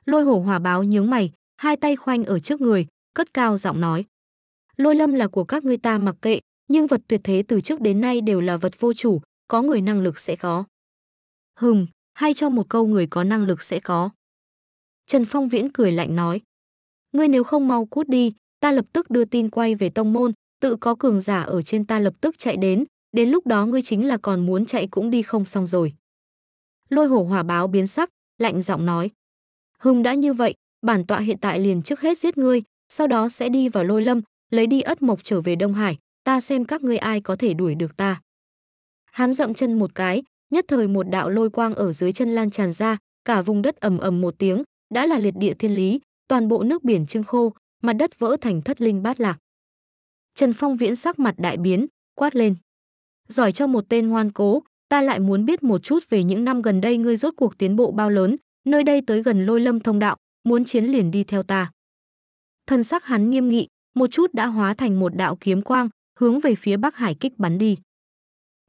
Lôi hổ hỏa báo nhướng mày, hai tay khoanh ở trước người, cất cao giọng nói. Lôi lâm là của các ngươi ta mặc kệ, nhưng vật tuyệt thế từ trước đến nay đều là vật vô chủ, có người năng lực sẽ có. Hừm, hay cho một câu người có năng lực sẽ có. Trần Phong Viễn cười lạnh nói. Ngươi nếu không mau cút đi, ta lập tức đưa tin quay về tông môn, tự có cường giả ở trên ta lập tức chạy đến, đến lúc đó ngươi chính là còn muốn chạy cũng đi không xong rồi. Lôi hổ hỏa báo biến sắc, lạnh giọng nói. Hùng đã như vậy, bản tọa hiện tại liền trước hết giết ngươi, sau đó sẽ đi vào lôi lâm, lấy đi ất mộc trở về Đông Hải, ta xem các ngươi ai có thể đuổi được ta. Hắn dậm chân một cái, nhất thời một đạo lôi quang ở dưới chân lan tràn ra, cả vùng đất ầm ầm một tiếng, đã là liệt địa thiên lý, toàn bộ nước biển trưng khô, mặt đất vỡ thành thất linh bát lạc. Trần Phong Viễn sắc mặt đại biến, quát lên. Giỏi cho một tên ngoan cố, ta lại muốn biết một chút về những năm gần đây ngươi rốt cuộc tiến bộ bao lớn, nơi đây tới gần lôi lâm thông đạo, muốn chiến liền đi theo ta. Thân sắc hắn nghiêm nghị, một chút đã hóa thành một đạo kiếm quang, hướng về phía Bắc Hải kích bắn đi.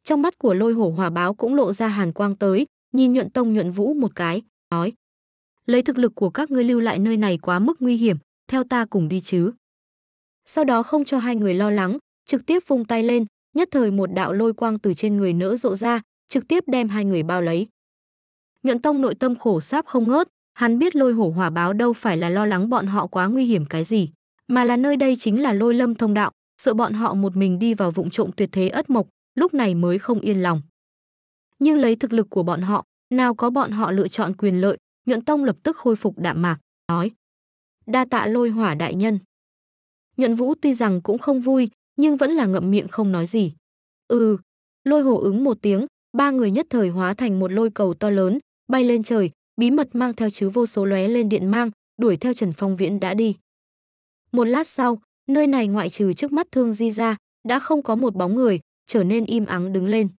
Trong mắt của lôi hổ hòa báo cũng lộ ra hàn quang tới, nhìn nhuận tông nhuận vũ một cái, nói. Lấy thực lực của các ngươi lưu lại nơi này quá mức nguy hiểm, theo ta cùng đi chứ. Sau đó không cho hai người lo lắng, trực tiếp vung tay lên, nhất thời một đạo lôi quang từ trên người nỡ rộ ra, trực tiếp đem hai người bao lấy. Nhuận Tông nội tâm khổ sáp không ngớt, hắn biết lôi hổ hỏa báo đâu phải là lo lắng bọn họ quá nguy hiểm cái gì, mà là nơi đây chính là lôi lâm thông đạo, sợ bọn họ một mình đi vào vụng trộm tuyệt thế ất mộc, lúc này mới không yên lòng. Nhưng lấy thực lực của bọn họ, nào có bọn họ lựa chọn quyền lợi, Nhuận Tông lập tức khôi phục đạm mạc, nói: "Đa tạ Lôi Hỏa đại nhân." Nhuận Vũ tuy rằng cũng không vui, nhưng vẫn là ngậm miệng không nói gì. "Ừ." Lôi Hổ ứng một tiếng, ba người nhất thời hóa thành một lôi cầu to lớn, bay lên trời, bí mật mang theo chứ vô số lóe lên điện mang, đuổi theo Trần Phong Viễn đã đi. Một lát sau, nơi này ngoại trừ trước mắt Thương Di ra, đã không có một bóng người, trở nên im ắng đứng lên.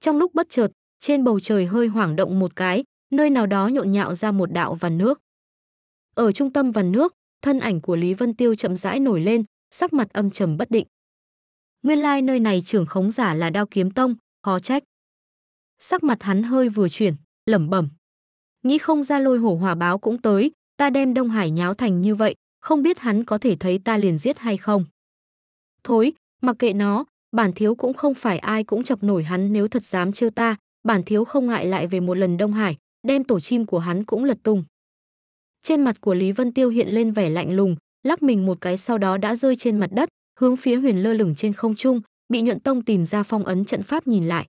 Trong lúc bất chợt, trên bầu trời hơi hoảng động một cái, nơi nào đó nhộn nhạo ra một đạo vằn nước. Ở trung tâm vằn nước, thân ảnh của Lý Vân Tiêu chậm rãi nổi lên, sắc mặt âm trầm bất định. Nguyên lai like nơi này trưởng khống giả là Đao Kiếm Tông, khó trách. Sắc mặt hắn hơi vừa chuyển, lẩm bẩm. Nghĩ không ra lôi hổ hòa báo cũng tới, ta đem Đông Hải nháo thành như vậy, không biết hắn có thể thấy ta liền giết hay không. Thối, mặc kệ nó, bản thiếu cũng không phải ai cũng chọc nổi hắn nếu thật dám trêu ta, bản thiếu không ngại lại về một lần Đông Hải, đem tổ chim của hắn cũng lật tung. Trên mặt của Lý Vân Tiêu hiện lên vẻ lạnh lùng, lắc mình một cái sau đó đã rơi trên mặt đất, hướng phía huyền lơ lửng trên không trung, bị nhuận tông tìm ra phong ấn trận pháp nhìn lại.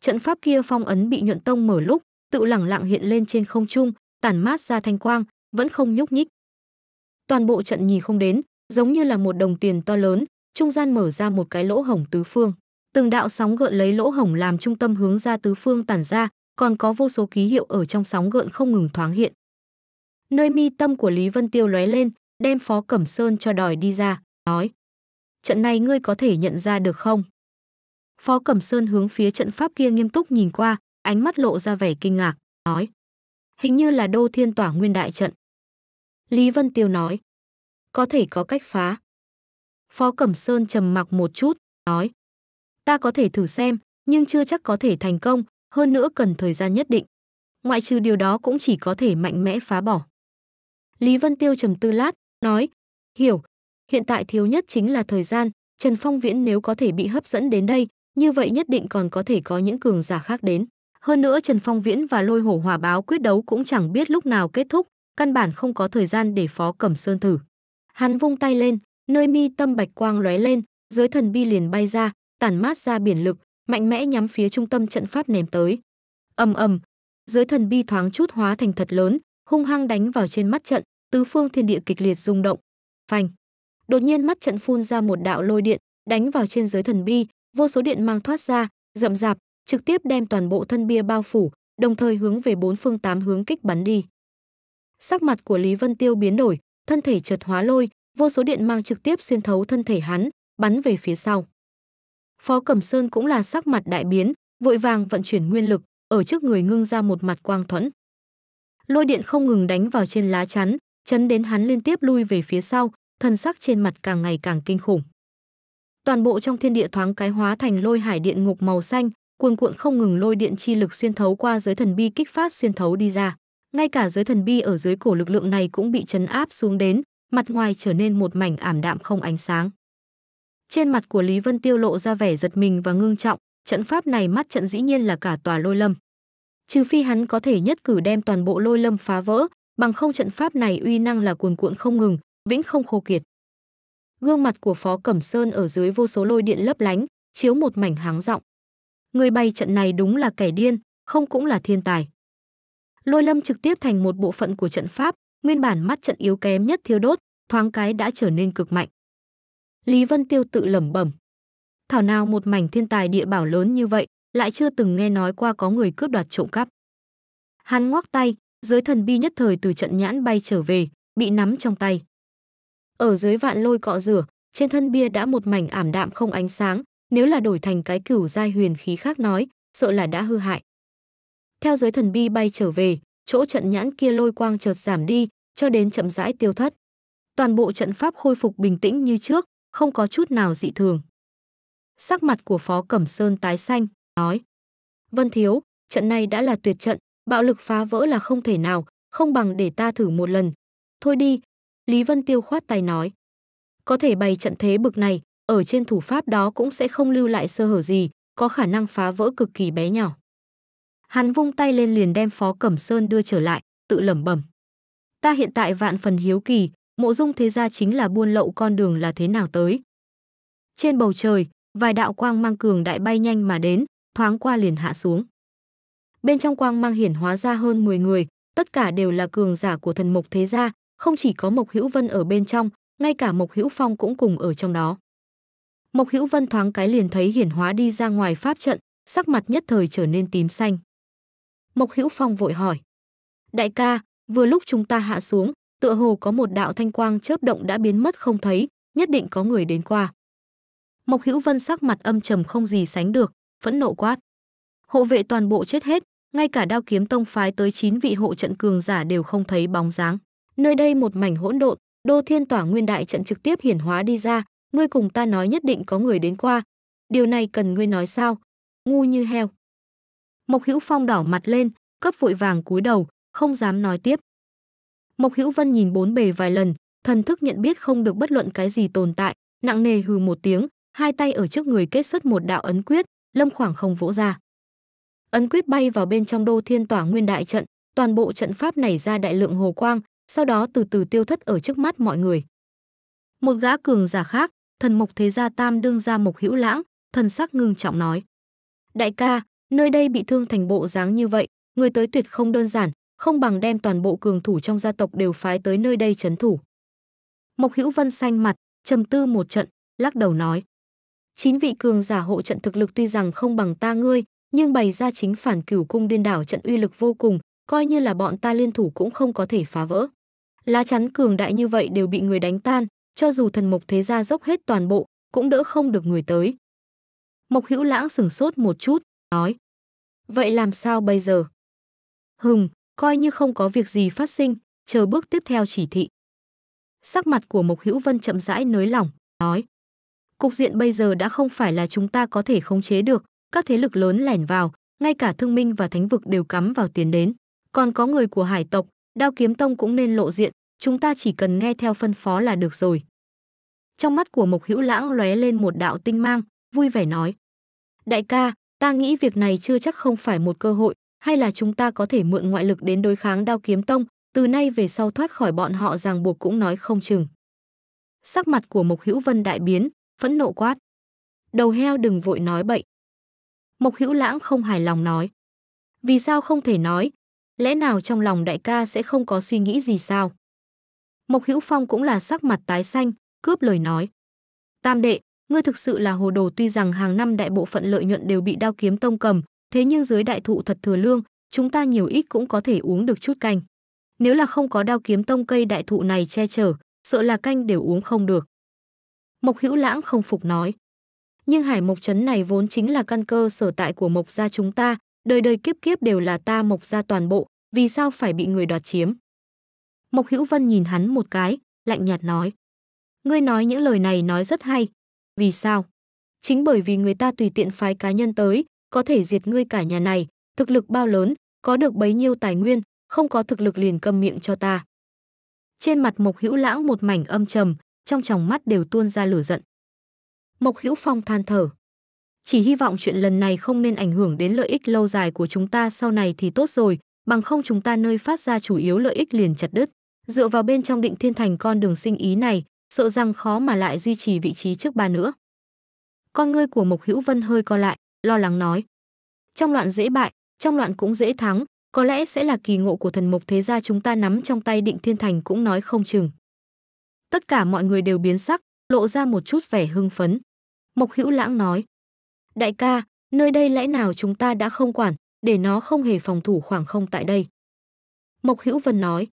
Trận pháp kia phong ấn bị nhuận tông mở lúc, tự lẳng lặng hiện lên trên không trung, tản mát ra thanh quang, vẫn không nhúc nhích toàn bộ trận nhì không đến, giống như là một đồng tiền to lớn, trung gian mở ra một cái lỗ hổng tứ phương. Từng đạo sóng gợn lấy lỗ hổng làm trung tâm hướng ra tứ phương tản ra, còn có vô số ký hiệu ở trong sóng gợn không ngừng thoáng hiện. Nơi mi tâm của Lý Vân Tiêu lóe lên, đem Phó Cẩm Sơn cho đòi đi ra, nói: "Trận này ngươi có thể nhận ra được không?" Phó Cẩm Sơn hướng phía trận pháp kia nghiêm túc nhìn qua, ánh mắt lộ ra vẻ kinh ngạc, nói: "Hình như là Đô Thiên Tỏa Nguyên Đại trận." Lý Vân Tiêu nói. Có thể có cách phá. Phó Cẩm Sơn trầm mặc một chút, nói. Ta có thể thử xem, nhưng chưa chắc có thể thành công, hơn nữa cần thời gian nhất định. Ngoại trừ điều đó cũng chỉ có thể mạnh mẽ phá bỏ. Lý Vân Tiêu trầm tư lát, nói. Hiểu, hiện tại thiếu nhất chính là thời gian, Trần Phong Viễn nếu có thể bị hấp dẫn đến đây, như vậy nhất định còn có thể có những cường giả khác đến. Hơn nữa Trần Phong Viễn và Lôi Hổ Hòa Báo quyết đấu cũng chẳng biết lúc nào kết thúc, căn bản không có thời gian để Phó Cẩm Sơn thử. Hắn vung tay lên, nơi mi tâm bạch quang lóe lên, giới thần bi liền bay ra, tản mát ra biển lực, mạnh mẽ nhắm phía trung tâm trận pháp ném tới. Ầm ầm, giới thần bi thoáng chút hóa thành thật lớn, hung hăng đánh vào trên mắt trận, tứ phương thiên địa kịch liệt rung động. Phanh. Đột nhiên mắt trận phun ra một đạo lôi điện, đánh vào trên giới thần bi, vô số điện mang thoát ra, rậm rạp, trực tiếp đem toàn bộ thân bia bao phủ, đồng thời hướng về bốn phương tám hướng kích bắn đi sắc mặt của Lý Vân Tiêu biến đổi, thân thể chợt hóa lôi, vô số điện mang trực tiếp xuyên thấu thân thể hắn, bắn về phía sau. Phó Cẩm Sơn cũng là sắc mặt đại biến, vội vàng vận chuyển nguyên lực, ở trước người ngưng ra một mặt quang thuẫn. Lôi điện không ngừng đánh vào trên lá chắn, chấn đến hắn liên tiếp lui về phía sau, thân sắc trên mặt càng ngày càng kinh khủng. Toàn bộ trong thiên địa thoáng cái hóa thành lôi hải điện ngục màu xanh, cuồn cuộn không ngừng lôi điện chi lực xuyên thấu qua giới thần bi kích phát xuyên thấu đi ra ngay cả giới thần bi ở dưới cổ lực lượng này cũng bị chấn áp xuống đến, mặt ngoài trở nên một mảnh ảm đạm không ánh sáng. Trên mặt của Lý Vân Tiêu lộ ra vẻ giật mình và ngưng trọng, trận pháp này mắt trận dĩ nhiên là cả tòa lôi lâm. Trừ phi hắn có thể nhất cử đem toàn bộ lôi lâm phá vỡ, bằng không trận pháp này uy năng là cuồn cuộn không ngừng, vĩnh không khô kiệt. Gương mặt của Phó Cẩm Sơn ở dưới vô số lôi điện lấp lánh, chiếu một mảnh háng rộng. Người bày trận này đúng là kẻ điên, không cũng là thiên tài. Lôi Lâm trực tiếp thành một bộ phận của trận pháp, nguyên bản mắt trận yếu kém nhất thiếu đốt, thoáng cái đã trở nên cực mạnh. Lý Vân Tiêu tự lẩm bẩm. Thảo nào một mảnh thiên tài địa bảo lớn như vậy, lại chưa từng nghe nói qua có người cướp đoạt trộm cắp. Hắn ngoắc tay, giới thần bi nhất thời từ trận nhãn bay trở về, bị nắm trong tay. Ở dưới vạn lôi cọ rửa, trên thân bia đã một mảnh ảm đạm không ánh sáng, nếu là đổi thành cái cửu giai huyền khí khác nói, sợ là đã hư hại theo giới thần bi bay trở về, chỗ trận nhãn kia lôi quang chợt giảm đi, cho đến chậm rãi tiêu thất. Toàn bộ trận pháp khôi phục bình tĩnh như trước, không có chút nào dị thường. Sắc mặt của Phó Cẩm Sơn tái xanh, nói: "Vân thiếu, trận này đã là tuyệt trận, bạo lực phá vỡ là không thể nào, không bằng để ta thử một lần. Thôi đi." Lý Vân Tiêu khoát tay nói: "Có thể bày trận thế bực này, ở trên thủ pháp đó cũng sẽ không lưu lại sơ hở gì, có khả năng phá vỡ cực kỳ bé nhỏ." Hắn vung tay lên liền đem Phó Cẩm Sơn đưa trở lại, tự lẩm bẩm. Ta hiện tại vạn phần hiếu kỳ, mộ dung thế gia chính là buôn lậu con đường là thế nào tới. Trên bầu trời, vài đạo quang mang cường đại bay nhanh mà đến, thoáng qua liền hạ xuống. Bên trong quang mang hiển hóa ra hơn 10 người, tất cả đều là cường giả của thần mộc thế gia, không chỉ có Mộc Hữu Vân ở bên trong, ngay cả Mộc Hữu Phong cũng cùng ở trong đó. Mộc Hữu Vân thoáng cái liền thấy hiển hóa đi ra ngoài pháp trận, sắc mặt nhất thời trở nên tím xanh. Mộc Hữu Phong vội hỏi. Đại ca, vừa lúc chúng ta hạ xuống, tựa hồ có một đạo thanh quang chớp động đã biến mất không thấy, nhất định có người đến qua. Mộc Hữu Vân sắc mặt âm trầm không gì sánh được, phẫn nộ quát. Hộ vệ toàn bộ chết hết, ngay cả đao kiếm tông phái tới 9 vị hộ trận cường giả đều không thấy bóng dáng. Nơi đây một mảnh hỗn độn, Đô Thiên Tỏa Nguyên Đại trận trực tiếp hiển hóa đi ra, ngươi cùng ta nói nhất định có người đến qua. Điều này cần ngươi nói sao? Ngu như heo. Mộc Hữu Phong đỏ mặt lên, cấp vội vàng cúi đầu, không dám nói tiếp. Mộc Hữu Vân nhìn bốn bề vài lần, thần thức nhận biết không được bất luận cái gì tồn tại, nặng nề hừ một tiếng, hai tay ở trước người kết xuất một đạo ấn quyết, lâm khoảng không vỗ ra. Ấn quyết bay vào bên trong đô thiên tỏa nguyên đại trận, toàn bộ trận pháp nảy ra đại lượng hồ quang, sau đó từ từ tiêu thất ở trước mắt mọi người. Một gã cường giả khác, thần mộc thế gia tam đương gia mộc hữu lãng, thần sắc ngưng trọng nói. Đại ca, Nơi đây bị thương thành bộ dáng như vậy, người tới tuyệt không đơn giản, không bằng đem toàn bộ cường thủ trong gia tộc đều phái tới nơi đây trấn thủ. Mộc Hữu Vân xanh mặt, trầm tư một trận, lắc đầu nói: "Chín vị cường giả hộ trận thực lực tuy rằng không bằng ta ngươi, nhưng bày ra chính phản cửu cung điên đảo trận uy lực vô cùng, coi như là bọn ta liên thủ cũng không có thể phá vỡ. Lá chắn cường đại như vậy đều bị người đánh tan, cho dù thần mộc thế gia dốc hết toàn bộ, cũng đỡ không được người tới." Mộc Hữu Lãng sửng sốt một chút, nói. Vậy làm sao bây giờ? hùng coi như không có việc gì phát sinh, chờ bước tiếp theo chỉ thị. Sắc mặt của mục Hữu Vân chậm rãi nới lỏng, nói. Cục diện bây giờ đã không phải là chúng ta có thể khống chế được, các thế lực lớn lẻn vào, ngay cả thương minh và thánh vực đều cắm vào tiến đến. Còn có người của hải tộc, đao kiếm tông cũng nên lộ diện, chúng ta chỉ cần nghe theo phân phó là được rồi. Trong mắt của Mộc Hữu Lãng lóe lên một đạo tinh mang, vui vẻ nói. Đại ca, Ta nghĩ việc này chưa chắc không phải một cơ hội, hay là chúng ta có thể mượn ngoại lực đến đối kháng đao kiếm tông, từ nay về sau thoát khỏi bọn họ ràng buộc cũng nói không chừng. Sắc mặt của Mộc Hữu Vân đại biến, phẫn nộ quát. Đầu heo đừng vội nói bậy. Mộc Hữu Lãng không hài lòng nói. Vì sao không thể nói? Lẽ nào trong lòng đại ca sẽ không có suy nghĩ gì sao? Mộc Hữu Phong cũng là sắc mặt tái xanh, cướp lời nói. Tam đệ, ngươi thực sự là hồ đồ tuy rằng hàng năm đại bộ phận lợi nhuận đều bị đao kiếm tông cầm, thế nhưng dưới đại thụ thật thừa lương, chúng ta nhiều ít cũng có thể uống được chút canh. Nếu là không có đao kiếm tông cây đại thụ này che chở, sợ là canh đều uống không được. Mộc Hữu Lãng không phục nói. Nhưng Hải Mộc Trấn này vốn chính là căn cơ sở tại của Mộc gia chúng ta, đời đời kiếp kiếp đều là ta Mộc gia toàn bộ, vì sao phải bị người đoạt chiếm? Mộc Hữu Vân nhìn hắn một cái, lạnh nhạt nói. Ngươi nói những lời này nói rất hay, vì sao? Chính bởi vì người ta tùy tiện phái cá nhân tới, có thể diệt ngươi cả nhà này, thực lực bao lớn, có được bấy nhiêu tài nguyên, không có thực lực liền câm miệng cho ta. Trên mặt Mộc Hữu Lãng một mảnh âm trầm, trong tròng mắt đều tuôn ra lửa giận. Mộc Hữu Phong than thở. Chỉ hy vọng chuyện lần này không nên ảnh hưởng đến lợi ích lâu dài của chúng ta sau này thì tốt rồi, bằng không chúng ta nơi phát ra chủ yếu lợi ích liền chặt đứt. Dựa vào bên trong định thiên thành con đường sinh ý này, sợ rằng khó mà lại duy trì vị trí trước ba nữa. Con ngươi của Mộc Hữu Vân hơi co lại, lo lắng nói. Trong loạn dễ bại, trong loạn cũng dễ thắng, có lẽ sẽ là kỳ ngộ của thần Mộc Thế Gia chúng ta nắm trong tay định thiên thành cũng nói không chừng. Tất cả mọi người đều biến sắc, lộ ra một chút vẻ hưng phấn. Mộc Hữu Lãng nói. Đại ca, nơi đây lẽ nào chúng ta đã không quản, để nó không hề phòng thủ khoảng không tại đây. Mộc Hữu Vân nói.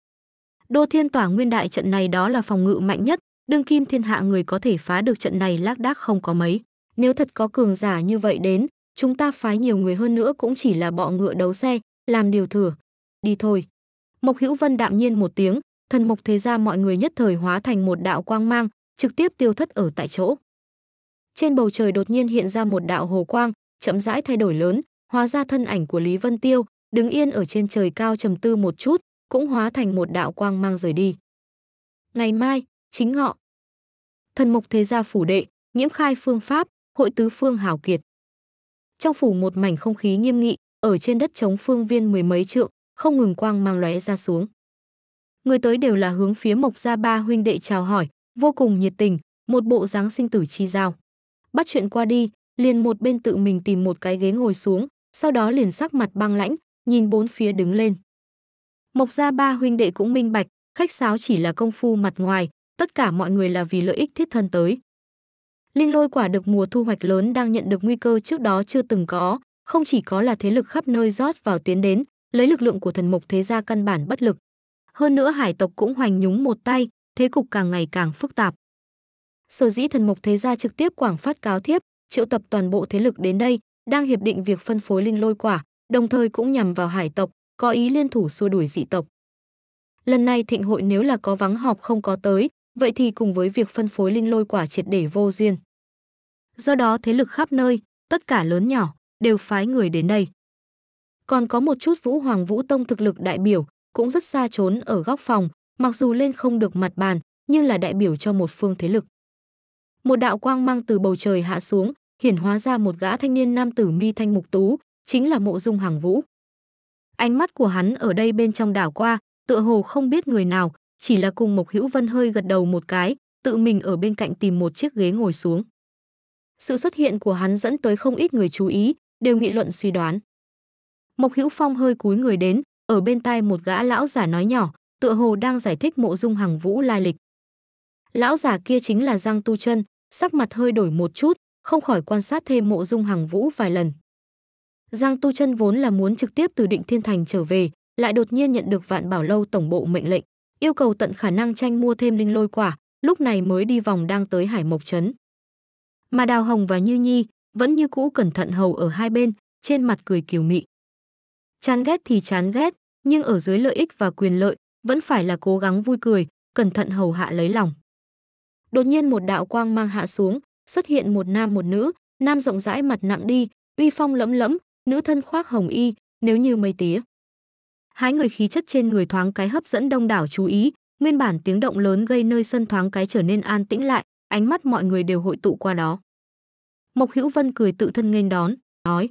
Đô Thiên Tỏa Nguyên Đại trận này đó là phòng ngự mạnh nhất, đương kim thiên hạ người có thể phá được trận này lác đác không có mấy. Nếu thật có cường giả như vậy đến, chúng ta phái nhiều người hơn nữa cũng chỉ là bọ ngựa đấu xe, làm điều thừa. Đi thôi. Mộc Hữu Vân đạm nhiên một tiếng, thần mộc thế ra mọi người nhất thời hóa thành một đạo quang mang, trực tiếp tiêu thất ở tại chỗ. Trên bầu trời đột nhiên hiện ra một đạo hồ quang, chậm rãi thay đổi lớn, hóa ra thân ảnh của Lý Vân Tiêu, đứng yên ở trên trời cao trầm tư một chút, cũng hóa thành một đạo quang mang rời đi. Ngày mai, chính ngọ, thần mục thế gia phủ đệ, nhiễm khai phương pháp, hội tứ phương hào kiệt. Trong phủ một mảnh không khí nghiêm nghị, ở trên đất trống phương viên mười mấy trượng, không ngừng quang mang lóe ra xuống. Người tới đều là hướng phía Mộc gia ba huynh đệ chào hỏi, vô cùng nhiệt tình, một bộ dáng sinh tử chi giao. Bắt chuyện qua đi, liền một bên tự mình tìm một cái ghế ngồi xuống, sau đó liền sắc mặt băng lãnh, nhìn bốn phía đứng lên. Mộc gia ba huynh đệ cũng minh bạch, khách sáo chỉ là công phu mặt ngoài, tất cả mọi người là vì lợi ích thiết thân tới. Linh lôi quả được mùa thu hoạch lớn đang nhận được nguy cơ trước đó chưa từng có, không chỉ có là thế lực khắp nơi rót vào tiến đến, lấy lực lượng của thần mục thế gia căn bản bất lực. Hơn nữa hải tộc cũng hoành nhúng một tay, thế cục càng ngày càng phức tạp. Sở dĩ thần mục thế gia trực tiếp quảng phát cáo thiếp, triệu tập toàn bộ thế lực đến đây, đang hiệp định việc phân phối linh lôi quả, đồng thời cũng nhằm vào hải tộc, có ý liên thủ xua đuổi dị tộc. Lần này thịnh hội nếu là có vắng họp không có tới, vậy thì cùng với việc phân phối linh lôi quả triệt để vô duyên. Do đó thế lực khắp nơi, tất cả lớn nhỏ, đều phái người đến đây. Còn có một chút Vũ Hoàng Vũ Tông thực lực đại biểu, cũng rất xa trốn ở góc phòng, mặc dù lên không được mặt bàn, nhưng là đại biểu cho một phương thế lực. Một đạo quang mang từ bầu trời hạ xuống, hiển hóa ra một gã thanh niên nam tử mi thanh mục tú, chính là Mộ Dung Hàng Vũ. Ánh mắt của hắn ở đây bên trong đảo qua, tựa hồ không biết người nào, chỉ là cùng Mộc Hữu Vân hơi gật đầu một cái, tự mình ở bên cạnh tìm một chiếc ghế ngồi xuống. Sự xuất hiện của hắn dẫn tới không ít người chú ý, đều nghị luận suy đoán. Mộc Hữu Phong hơi cúi người đến, ở bên tai một gã lão giả nói nhỏ, tựa hồ đang giải thích mộ dung hằng vũ lai lịch. Lão giả kia chính là Giang Tu Chân, sắc mặt hơi đổi một chút, không khỏi quan sát thêm mộ dung hằng vũ vài lần. Giang Tu Chân vốn là muốn trực tiếp từ Định Thiên Thành trở về, lại đột nhiên nhận được Vạn Bảo lâu tổng bộ mệnh lệnh yêu cầu tận khả năng tranh mua thêm linh lôi quả, lúc này mới đi vòng đang tới Hải Mộc Trấn. Mà Đào Hồng và Như Nhi vẫn như cũ cẩn thận hầu ở hai bên, trên mặt cười kiều mị. Chán ghét thì chán ghét, nhưng ở dưới lợi ích và quyền lợi, vẫn phải là cố gắng vui cười, cẩn thận hầu hạ lấy lòng. Đột nhiên một đạo quang mang hạ xuống, xuất hiện một nam một nữ, nam rộng rãi mặt nặng đi, uy phong lẫm lẫm, nữ thân khoác hồng y, nếu như mây tía hái người khí chất trên người thoáng cái hấp dẫn đông đảo chú ý, nguyên bản tiếng động lớn gây nơi sân thoáng cái trở nên an tĩnh lại, ánh mắt mọi người đều hội tụ qua đó. Mộc Hữu Vân cười tự thân nghênh đón, nói: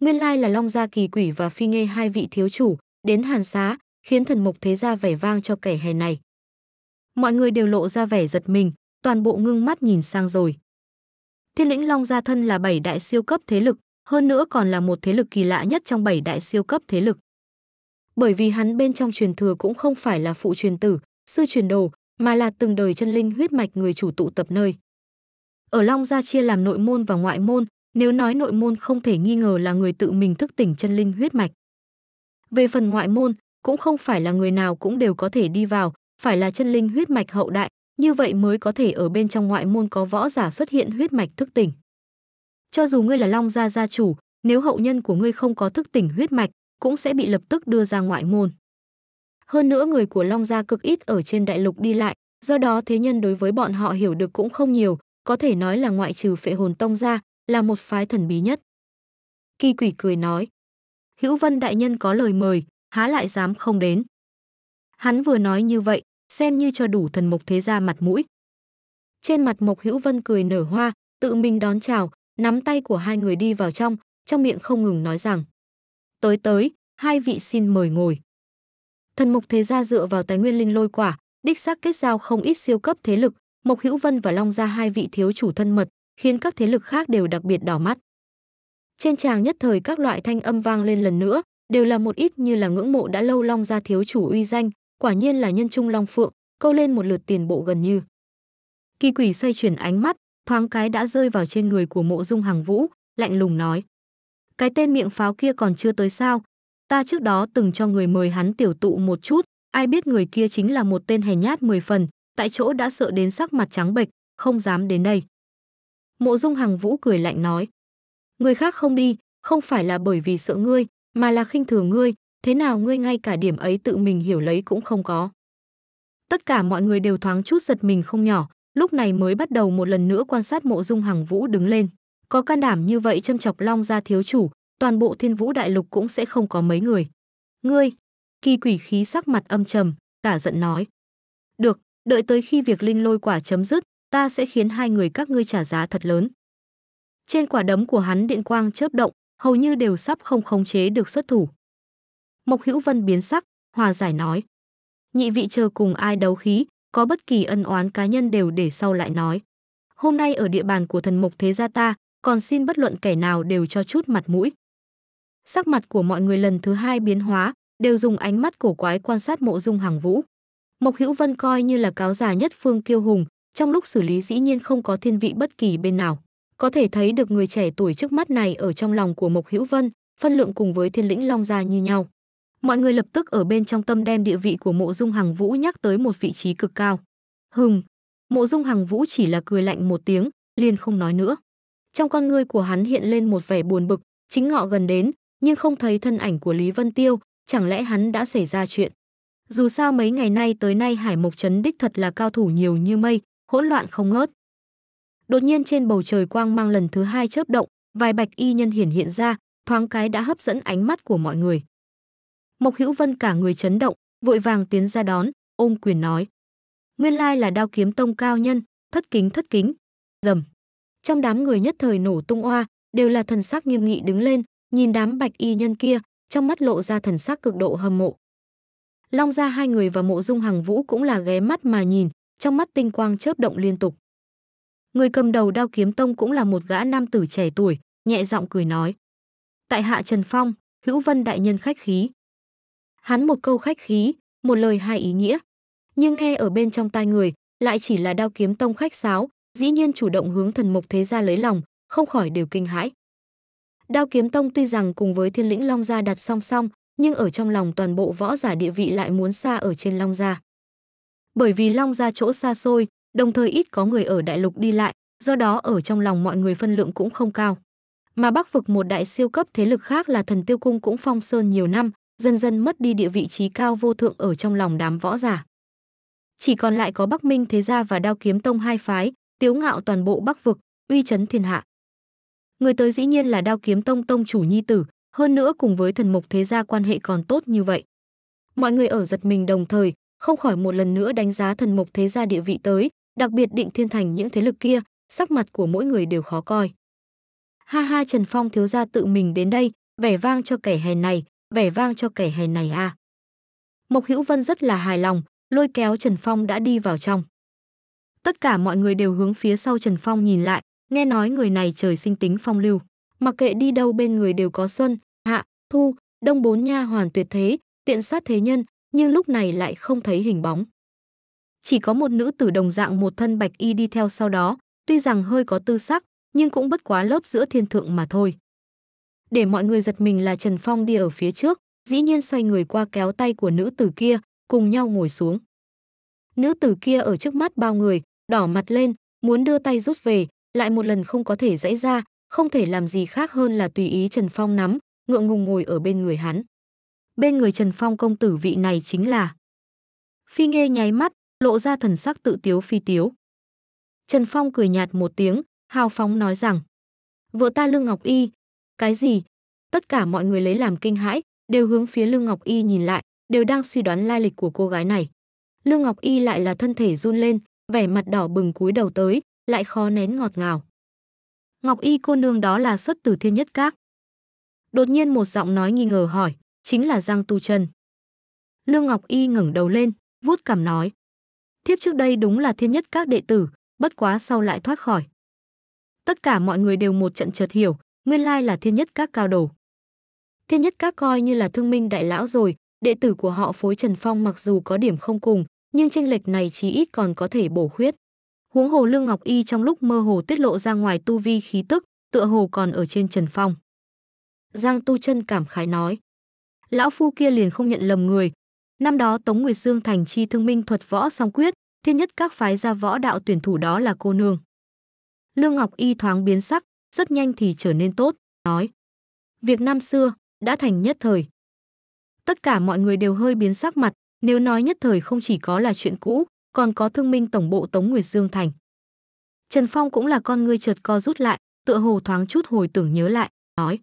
"Nguyên lai là Long gia kỳ quỷ và phi nghe hai vị thiếu chủ, đến Hàn Xá, khiến thần mục thế gia vẻ vang cho kẻ hè này." Mọi người đều lộ ra vẻ giật mình, toàn bộ ngưng mắt nhìn sang rồi. Thiên lĩnh Long gia thân là bảy đại siêu cấp thế lực, hơn nữa còn là một thế lực kỳ lạ nhất trong bảy đại siêu cấp thế lực bởi vì hắn bên trong truyền thừa cũng không phải là phụ truyền tử, sư truyền đồ, mà là từng đời chân linh huyết mạch người chủ tụ tập nơi. Ở Long Gia chia làm nội môn và ngoại môn, nếu nói nội môn không thể nghi ngờ là người tự mình thức tỉnh chân linh huyết mạch. Về phần ngoại môn, cũng không phải là người nào cũng đều có thể đi vào, phải là chân linh huyết mạch hậu đại, như vậy mới có thể ở bên trong ngoại môn có võ giả xuất hiện huyết mạch thức tỉnh. Cho dù ngươi là Long Gia gia chủ, nếu hậu nhân của ngươi không có thức tỉnh huyết mạch, cũng sẽ bị lập tức đưa ra ngoại môn. Hơn nữa người của Long Gia cực ít ở trên đại lục đi lại, do đó thế nhân đối với bọn họ hiểu được cũng không nhiều, có thể nói là ngoại trừ phệ hồn tông ra, là một phái thần bí nhất. Kỳ quỷ cười nói, Hữu Vân đại nhân có lời mời, há lại dám không đến. Hắn vừa nói như vậy, xem như cho đủ thần mộc thế gia mặt mũi. Trên mặt Mộc Hữu Vân cười nở hoa, tự mình đón chào, nắm tay của hai người đi vào trong, trong miệng không ngừng nói rằng Tới tới, hai vị xin mời ngồi. Thần mục thế gia dựa vào tài nguyên linh lôi quả, đích xác kết giao không ít siêu cấp thế lực, Mộc Hữu Vân và Long Gia hai vị thiếu chủ thân mật, khiến các thế lực khác đều đặc biệt đỏ mắt. Trên tràng nhất thời các loại thanh âm vang lên lần nữa, đều là một ít như là ngưỡng mộ đã lâu Long Gia thiếu chủ uy danh, quả nhiên là nhân trung Long Phượng, câu lên một lượt tiền bộ gần như. Kỳ quỷ xoay chuyển ánh mắt, thoáng cái đã rơi vào trên người của mộ dung hàng vũ, lạnh lùng nói. Cái tên miệng pháo kia còn chưa tới sao. Ta trước đó từng cho người mời hắn tiểu tụ một chút, ai biết người kia chính là một tên hèn nhát mười phần, tại chỗ đã sợ đến sắc mặt trắng bệch, không dám đến đây. Mộ Dung Hằng Vũ cười lạnh nói. Người khác không đi, không phải là bởi vì sợ ngươi, mà là khinh thường ngươi, thế nào ngươi ngay cả điểm ấy tự mình hiểu lấy cũng không có. Tất cả mọi người đều thoáng chút giật mình không nhỏ, lúc này mới bắt đầu một lần nữa quan sát mộ dung Hằng vũ đứng lên có can đảm như vậy châm chọc long gia thiếu chủ toàn bộ thiên vũ đại lục cũng sẽ không có mấy người ngươi kỳ quỷ khí sắc mặt âm trầm cả giận nói được đợi tới khi việc linh lôi quả chấm dứt ta sẽ khiến hai người các ngươi trả giá thật lớn trên quả đấm của hắn điện quang chớp động hầu như đều sắp không khống chế được xuất thủ mộc hữu vân biến sắc hòa giải nói nhị vị chờ cùng ai đấu khí có bất kỳ ân oán cá nhân đều để sau lại nói hôm nay ở địa bàn của thần mộc thế gia ta còn xin bất luận kẻ nào đều cho chút mặt mũi. Sắc mặt của mọi người lần thứ hai biến hóa, đều dùng ánh mắt cổ quái quan sát mộ dung hàng vũ. Mộc Hữu Vân coi như là cáo già nhất phương kiêu hùng, trong lúc xử lý dĩ nhiên không có thiên vị bất kỳ bên nào. Có thể thấy được người trẻ tuổi trước mắt này ở trong lòng của Mộc Hữu Vân, phân lượng cùng với thiên lĩnh long gia như nhau. Mọi người lập tức ở bên trong tâm đem địa vị của mộ dung hàng vũ nhắc tới một vị trí cực cao. Hừng, mộ dung hàng vũ chỉ là cười lạnh một tiếng, liền không nói nữa. Trong con ngươi của hắn hiện lên một vẻ buồn bực, chính ngọ gần đến, nhưng không thấy thân ảnh của Lý Vân Tiêu, chẳng lẽ hắn đã xảy ra chuyện. Dù sao mấy ngày nay tới nay Hải Mộc Trấn đích thật là cao thủ nhiều như mây, hỗn loạn không ngớt. Đột nhiên trên bầu trời quang mang lần thứ hai chớp động, vài bạch y nhân hiển hiện ra, thoáng cái đã hấp dẫn ánh mắt của mọi người. Mộc Hữu Vân cả người chấn động, vội vàng tiến ra đón, ôm quyền nói. Nguyên lai là đao kiếm tông cao nhân, thất kính thất kính, dầm. Trong đám người nhất thời nổ tung oa, đều là thần sắc nghiêm nghị đứng lên, nhìn đám bạch y nhân kia, trong mắt lộ ra thần sắc cực độ hâm mộ. Long ra hai người và mộ dung hàng vũ cũng là ghé mắt mà nhìn, trong mắt tinh quang chớp động liên tục. Người cầm đầu đao kiếm tông cũng là một gã nam tử trẻ tuổi, nhẹ giọng cười nói. Tại hạ Trần Phong, hữu vân đại nhân khách khí. Hắn một câu khách khí, một lời hai ý nghĩa. Nhưng nghe ở bên trong tai người, lại chỉ là đao kiếm tông khách sáo, dĩ nhiên chủ động hướng thần mục thế gia lấy lòng, không khỏi đều kinh hãi. Đao kiếm tông tuy rằng cùng với Thiên Lĩnh Long gia đặt song song, nhưng ở trong lòng toàn bộ võ giả địa vị lại muốn xa ở trên Long gia. Bởi vì Long gia chỗ xa xôi, đồng thời ít có người ở đại lục đi lại, do đó ở trong lòng mọi người phân lượng cũng không cao. Mà Bắc vực một đại siêu cấp thế lực khác là Thần Tiêu cung cũng phong sơn nhiều năm, dần dần mất đi địa vị trí cao vô thượng ở trong lòng đám võ giả. Chỉ còn lại có Bắc Minh Thế gia và Đao Kiếm Tông hai phái, tiếu ngạo toàn bộ Bắc vực, uy chấn thiên hạ. Người tới dĩ nhiên là Đao Kiếm Tông tông chủ nhi tử, hơn nữa cùng với thần mục thế gia quan hệ còn tốt như vậy. Mọi người ở giật mình đồng thời, không khỏi một lần nữa đánh giá thần mục thế gia địa vị tới, đặc biệt định thiên thành những thế lực kia, sắc mặt của mỗi người đều khó coi. Ha ha Trần Phong thiếu gia tự mình đến đây, vẻ vang cho kẻ hèn này, vẻ vang cho kẻ hèn này a. À. Mộc Hữu Vân rất là hài lòng, lôi kéo Trần Phong đã đi vào trong. Tất cả mọi người đều hướng phía sau Trần Phong nhìn lại, nghe nói người này trời sinh tính phong lưu, mặc kệ đi đâu bên người đều có xuân, hạ, thu, đông bốn nha hoàn tuyệt thế, tiện sát thế nhân, nhưng lúc này lại không thấy hình bóng. Chỉ có một nữ tử đồng dạng một thân bạch y đi theo sau đó, tuy rằng hơi có tư sắc, nhưng cũng bất quá lớp giữa thiên thượng mà thôi. Để mọi người giật mình là Trần Phong đi ở phía trước, dĩ nhiên xoay người qua kéo tay của nữ tử kia, cùng nhau ngồi xuống. Nữ tử kia ở trước mắt bao người, đỏ mặt lên, muốn đưa tay rút về, lại một lần không có thể dãy ra, không thể làm gì khác hơn là tùy ý Trần Phong nắm, ngượng ngùng ngồi ở bên người hắn. Bên người Trần Phong công tử vị này chính là Phi Nghê nháy mắt, lộ ra thần sắc tự tiếu phi tiếu. Trần Phong cười nhạt một tiếng, hào phóng nói rằng Vợ ta Lương Ngọc Y, cái gì? Tất cả mọi người lấy làm kinh hãi, đều hướng phía Lương Ngọc Y nhìn lại, đều đang suy đoán lai lịch của cô gái này. Lương Ngọc Y lại là thân thể run lên, vẻ mặt đỏ bừng cúi đầu tới, lại khó nén ngọt ngào. Ngọc Y cô nương đó là xuất từ thiên nhất các. Đột nhiên một giọng nói nghi ngờ hỏi, chính là Giang Tu Trần. Lương Ngọc Y ngẩng đầu lên, vuốt cằm nói. Thiếp trước đây đúng là thiên nhất các đệ tử, bất quá sau lại thoát khỏi. Tất cả mọi người đều một trận chợt hiểu, nguyên lai là thiên nhất các cao đồ. Thiên nhất các coi như là thương minh đại lão rồi, đệ tử của họ phối Trần Phong mặc dù có điểm không cùng, nhưng chênh lệch này chí ít còn có thể bổ khuyết. Huống hồ Lương Ngọc Y trong lúc mơ hồ tiết lộ ra ngoài tu vi khí tức, tựa hồ còn ở trên Trần Phong. Giang Tu Chân cảm khái nói: "Lão phu kia liền không nhận lầm người, năm đó Tống Nguyệt Dương thành chi thương minh thuật võ song quyết, thiên nhất các phái ra võ đạo tuyển thủ đó là cô nương." Lương Ngọc Y thoáng biến sắc, rất nhanh thì trở nên tốt, nói: "Việc năm xưa đã thành nhất thời." Tất cả mọi người đều hơi biến sắc mặt, nếu nói nhất thời không chỉ có là chuyện cũ, còn có thương minh tổng bộ Tống Nguyệt Dương Thành. Trần Phong cũng là con ngươi chợt co rút lại, tựa hồ thoáng chút hồi tưởng nhớ lại, nói.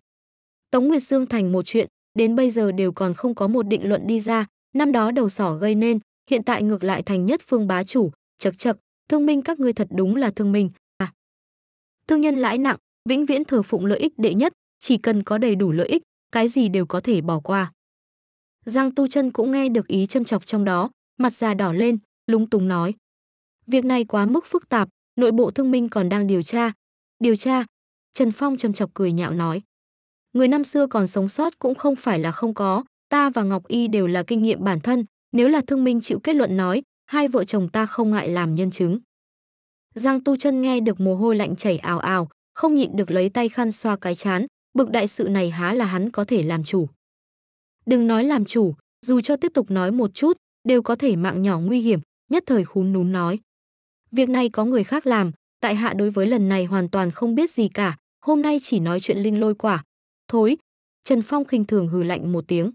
Tống Nguyệt Dương Thành một chuyện, đến bây giờ đều còn không có một định luận đi ra, năm đó đầu sỏ gây nên, hiện tại ngược lại thành nhất phương bá chủ, chật chật, thương minh các ngươi thật đúng là thương minh, à. Thương nhân lãi nặng, vĩnh viễn thờ phụng lợi ích đệ nhất, chỉ cần có đầy đủ lợi ích, cái gì đều có thể bỏ qua. Giang Tu Chân cũng nghe được ý châm chọc trong đó, mặt già đỏ lên, lúng túng nói: "Việc này quá mức phức tạp, nội bộ Thương Minh còn đang điều tra." "Điều tra?" Trần Phong châm chọc cười nhạo nói: "Người năm xưa còn sống sót cũng không phải là không có, ta và Ngọc Y đều là kinh nghiệm bản thân, nếu là Thương Minh chịu kết luận nói, hai vợ chồng ta không ngại làm nhân chứng." Giang Tu Chân nghe được mồ hôi lạnh chảy ào ào, không nhịn được lấy tay khăn xoa cái chán, bực đại sự này há là hắn có thể làm chủ. Đừng nói làm chủ, dù cho tiếp tục nói một chút, đều có thể mạng nhỏ nguy hiểm, nhất thời khúm núm nói. Việc này có người khác làm, tại hạ đối với lần này hoàn toàn không biết gì cả, hôm nay chỉ nói chuyện linh lôi quả. Thối, Trần Phong khinh thường hừ lạnh một tiếng.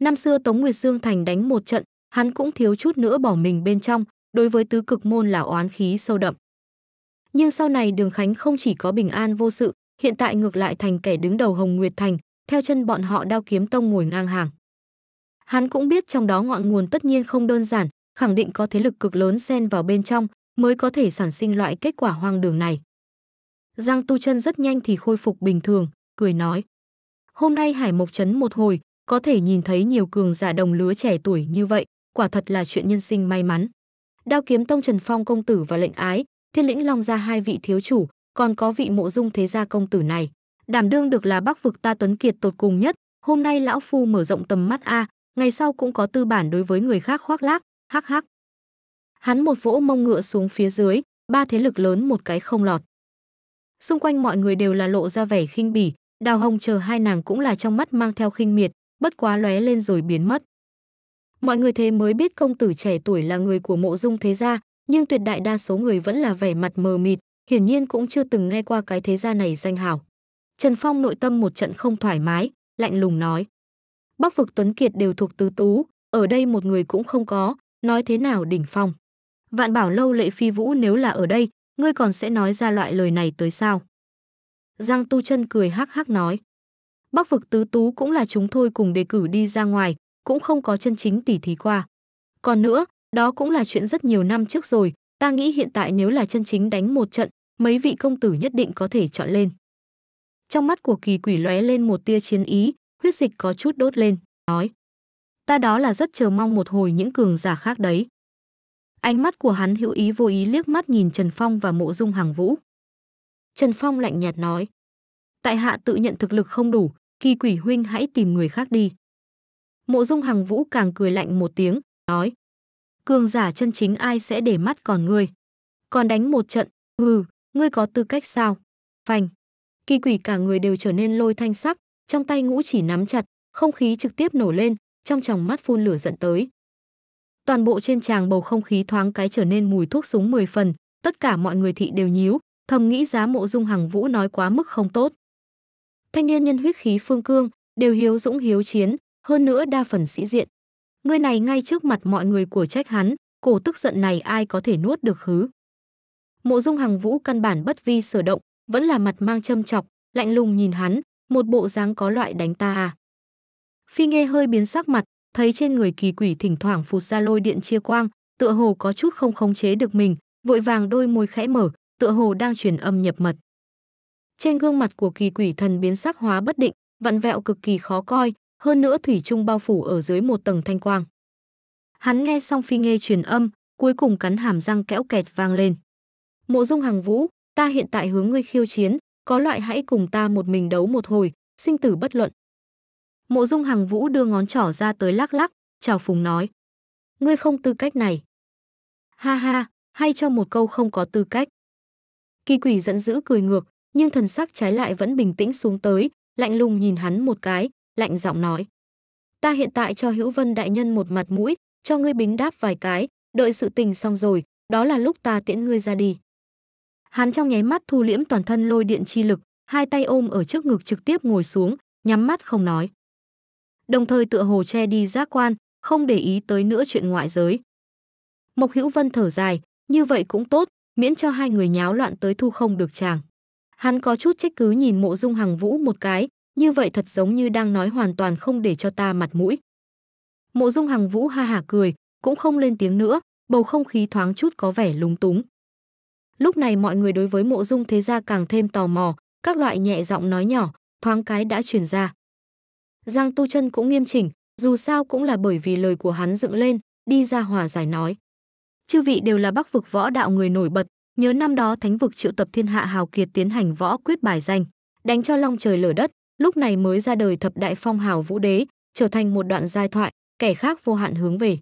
Năm xưa Tống Nguyệt Dương Thành đánh một trận, hắn cũng thiếu chút nữa bỏ mình bên trong, đối với tứ cực môn là oán khí sâu đậm. Nhưng sau này Đường Khánh không chỉ có bình an vô sự, hiện tại ngược lại thành kẻ đứng đầu Hồng Nguyệt Thành, theo chân bọn họ đao kiếm tông ngồi ngang hàng. Hắn cũng biết trong đó ngọn nguồn tất nhiên không đơn giản, khẳng định có thế lực cực lớn xen vào bên trong mới có thể sản sinh loại kết quả hoang đường này. Giang Tu Chân rất nhanh thì khôi phục bình thường, cười nói: "Hôm nay Hải Mộc chấn một hồi, có thể nhìn thấy nhiều cường giả đồng lứa trẻ tuổi như vậy, quả thật là chuyện nhân sinh may mắn." Đao Kiếm Tông Trần Phong công tử và lệnh ái, Thiên Lĩnh Long gia hai vị thiếu chủ, còn có vị Mộ Dung thế gia công tử này đảm đương được là bắc vực ta tuấn kiệt tột cùng nhất hôm nay lão phu mở rộng tầm mắt a ngày sau cũng có tư bản đối với người khác khoác lác hắc hắc hắn một vỗ mông ngựa xuống phía dưới ba thế lực lớn một cái không lọt xung quanh mọi người đều là lộ ra vẻ khinh bỉ đào hồng chờ hai nàng cũng là trong mắt mang theo khinh miệt bất quá lóe lên rồi biến mất mọi người thế mới biết công tử trẻ tuổi là người của mộ dung thế gia nhưng tuyệt đại đa số người vẫn là vẻ mặt mờ mịt hiển nhiên cũng chưa từng nghe qua cái thế gia này danh hào Trần Phong nội tâm một trận không thoải mái, lạnh lùng nói. Bắc vực Tuấn Kiệt đều thuộc tứ tú, ở đây một người cũng không có, nói thế nào đỉnh phong. Vạn bảo lâu lệ phi vũ nếu là ở đây, ngươi còn sẽ nói ra loại lời này tới sao? Giang Tu chân cười hắc hắc nói. Bắc vực tứ tú cũng là chúng thôi cùng đề cử đi ra ngoài, cũng không có chân chính tỉ thí qua. Còn nữa, đó cũng là chuyện rất nhiều năm trước rồi, ta nghĩ hiện tại nếu là chân chính đánh một trận, mấy vị công tử nhất định có thể chọn lên. Trong mắt của kỳ quỷ lóe lên một tia chiến ý, huyết dịch có chút đốt lên, nói. Ta đó là rất chờ mong một hồi những cường giả khác đấy. Ánh mắt của hắn hữu ý vô ý liếc mắt nhìn Trần Phong và mộ dung hàng vũ. Trần Phong lạnh nhạt nói. Tại hạ tự nhận thực lực không đủ, kỳ quỷ huynh hãy tìm người khác đi. Mộ dung hàng vũ càng cười lạnh một tiếng, nói. Cường giả chân chính ai sẽ để mắt còn ngươi. Còn đánh một trận, ừ, ngươi có tư cách sao? Phanh kỳ quỷ cả người đều trở nên lôi thanh sắc, trong tay ngũ chỉ nắm chặt, không khí trực tiếp nổ lên, trong tròng mắt phun lửa giận tới. Toàn bộ trên tràng bầu không khí thoáng cái trở nên mùi thuốc súng 10 phần, tất cả mọi người thị đều nhíu, thầm nghĩ giá mộ dung hằng vũ nói quá mức không tốt. Thanh niên nhân huyết khí phương cương, đều hiếu dũng hiếu chiến, hơn nữa đa phần sĩ diện. Người này ngay trước mặt mọi người của trách hắn, cổ tức giận này ai có thể nuốt được khứ? Mộ dung hằng vũ căn bản bất vi sở động, vẫn là mặt mang châm chọc, lạnh lùng nhìn hắn, một bộ dáng có loại đánh ta à. Phi nghe hơi biến sắc mặt, thấy trên người kỳ quỷ thỉnh thoảng phụt ra lôi điện chia quang, tựa hồ có chút không khống chế được mình, vội vàng đôi môi khẽ mở, tựa hồ đang truyền âm nhập mật. Trên gương mặt của kỳ quỷ thần biến sắc hóa bất định, vặn vẹo cực kỳ khó coi, hơn nữa thủy trung bao phủ ở dưới một tầng thanh quang. Hắn nghe xong phi nghe truyền âm, cuối cùng cắn hàm răng kẽo kẹt vang lên. Mộ Dung hàng Vũ, ta hiện tại hướng ngươi khiêu chiến, có loại hãy cùng ta một mình đấu một hồi, sinh tử bất luận. Mộ Dung Hằng Vũ đưa ngón trỏ ra tới lắc lắc, chào phùng nói. Ngươi không tư cách này. Ha ha, hay cho một câu không có tư cách. Kỳ quỷ giận dữ cười ngược, nhưng thần sắc trái lại vẫn bình tĩnh xuống tới, lạnh lùng nhìn hắn một cái, lạnh giọng nói. Ta hiện tại cho Hữu Vân đại nhân một mặt mũi, cho ngươi bính đáp vài cái, đợi sự tình xong rồi, đó là lúc ta tiễn ngươi ra đi. Hắn trong nháy mắt thu liễm toàn thân lôi điện chi lực, hai tay ôm ở trước ngực trực tiếp ngồi xuống, nhắm mắt không nói. Đồng thời tựa hồ che đi giác quan, không để ý tới nữa chuyện ngoại giới. Mộc Hữu Vân thở dài, như vậy cũng tốt, miễn cho hai người nháo loạn tới thu không được chàng. Hắn có chút trách cứ nhìn mộ dung hằng vũ một cái, như vậy thật giống như đang nói hoàn toàn không để cho ta mặt mũi. Mộ dung hằng vũ ha hả cười, cũng không lên tiếng nữa, bầu không khí thoáng chút có vẻ lúng túng. Lúc này mọi người đối với mộ dung thế gia càng thêm tò mò, các loại nhẹ giọng nói nhỏ, thoáng cái đã truyền ra. Giang Tu Chân cũng nghiêm chỉnh, dù sao cũng là bởi vì lời của hắn dựng lên, đi ra hòa giải nói. Chư vị đều là bắc vực võ đạo người nổi bật, nhớ năm đó thánh vực triệu tập thiên hạ hào kiệt tiến hành võ quyết bài danh, đánh cho long trời lở đất, lúc này mới ra đời thập đại phong hào vũ đế, trở thành một đoạn giai thoại, kẻ khác vô hạn hướng về.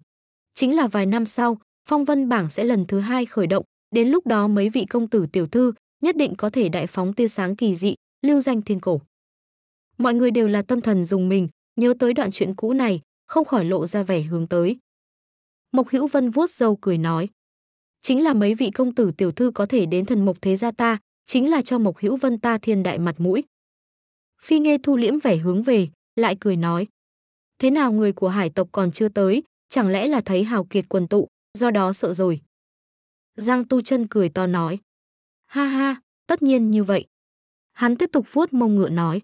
Chính là vài năm sau, phong vân bảng sẽ lần thứ hai khởi động, đến lúc đó mấy vị công tử tiểu thư nhất định có thể đại phóng tia sáng kỳ dị, lưu danh thiên cổ. Mọi người đều là tâm thần dùng mình, nhớ tới đoạn chuyện cũ này, không khỏi lộ ra vẻ hướng tới. Mộc Hữu Vân vuốt râu cười nói, chính là mấy vị công tử tiểu thư có thể đến thần mộc thế gia ta, chính là cho Mộc Hữu Vân ta thiên đại mặt mũi. Phi Nghê thu liễm vẻ hướng về, lại cười nói, thế nào người của hải tộc còn chưa tới, chẳng lẽ là thấy hào kiệt quần tụ, do đó sợ rồi. Giang Tu chân cười to nói. Ha ha, tất nhiên như vậy. Hắn tiếp tục vuốt mông ngựa nói.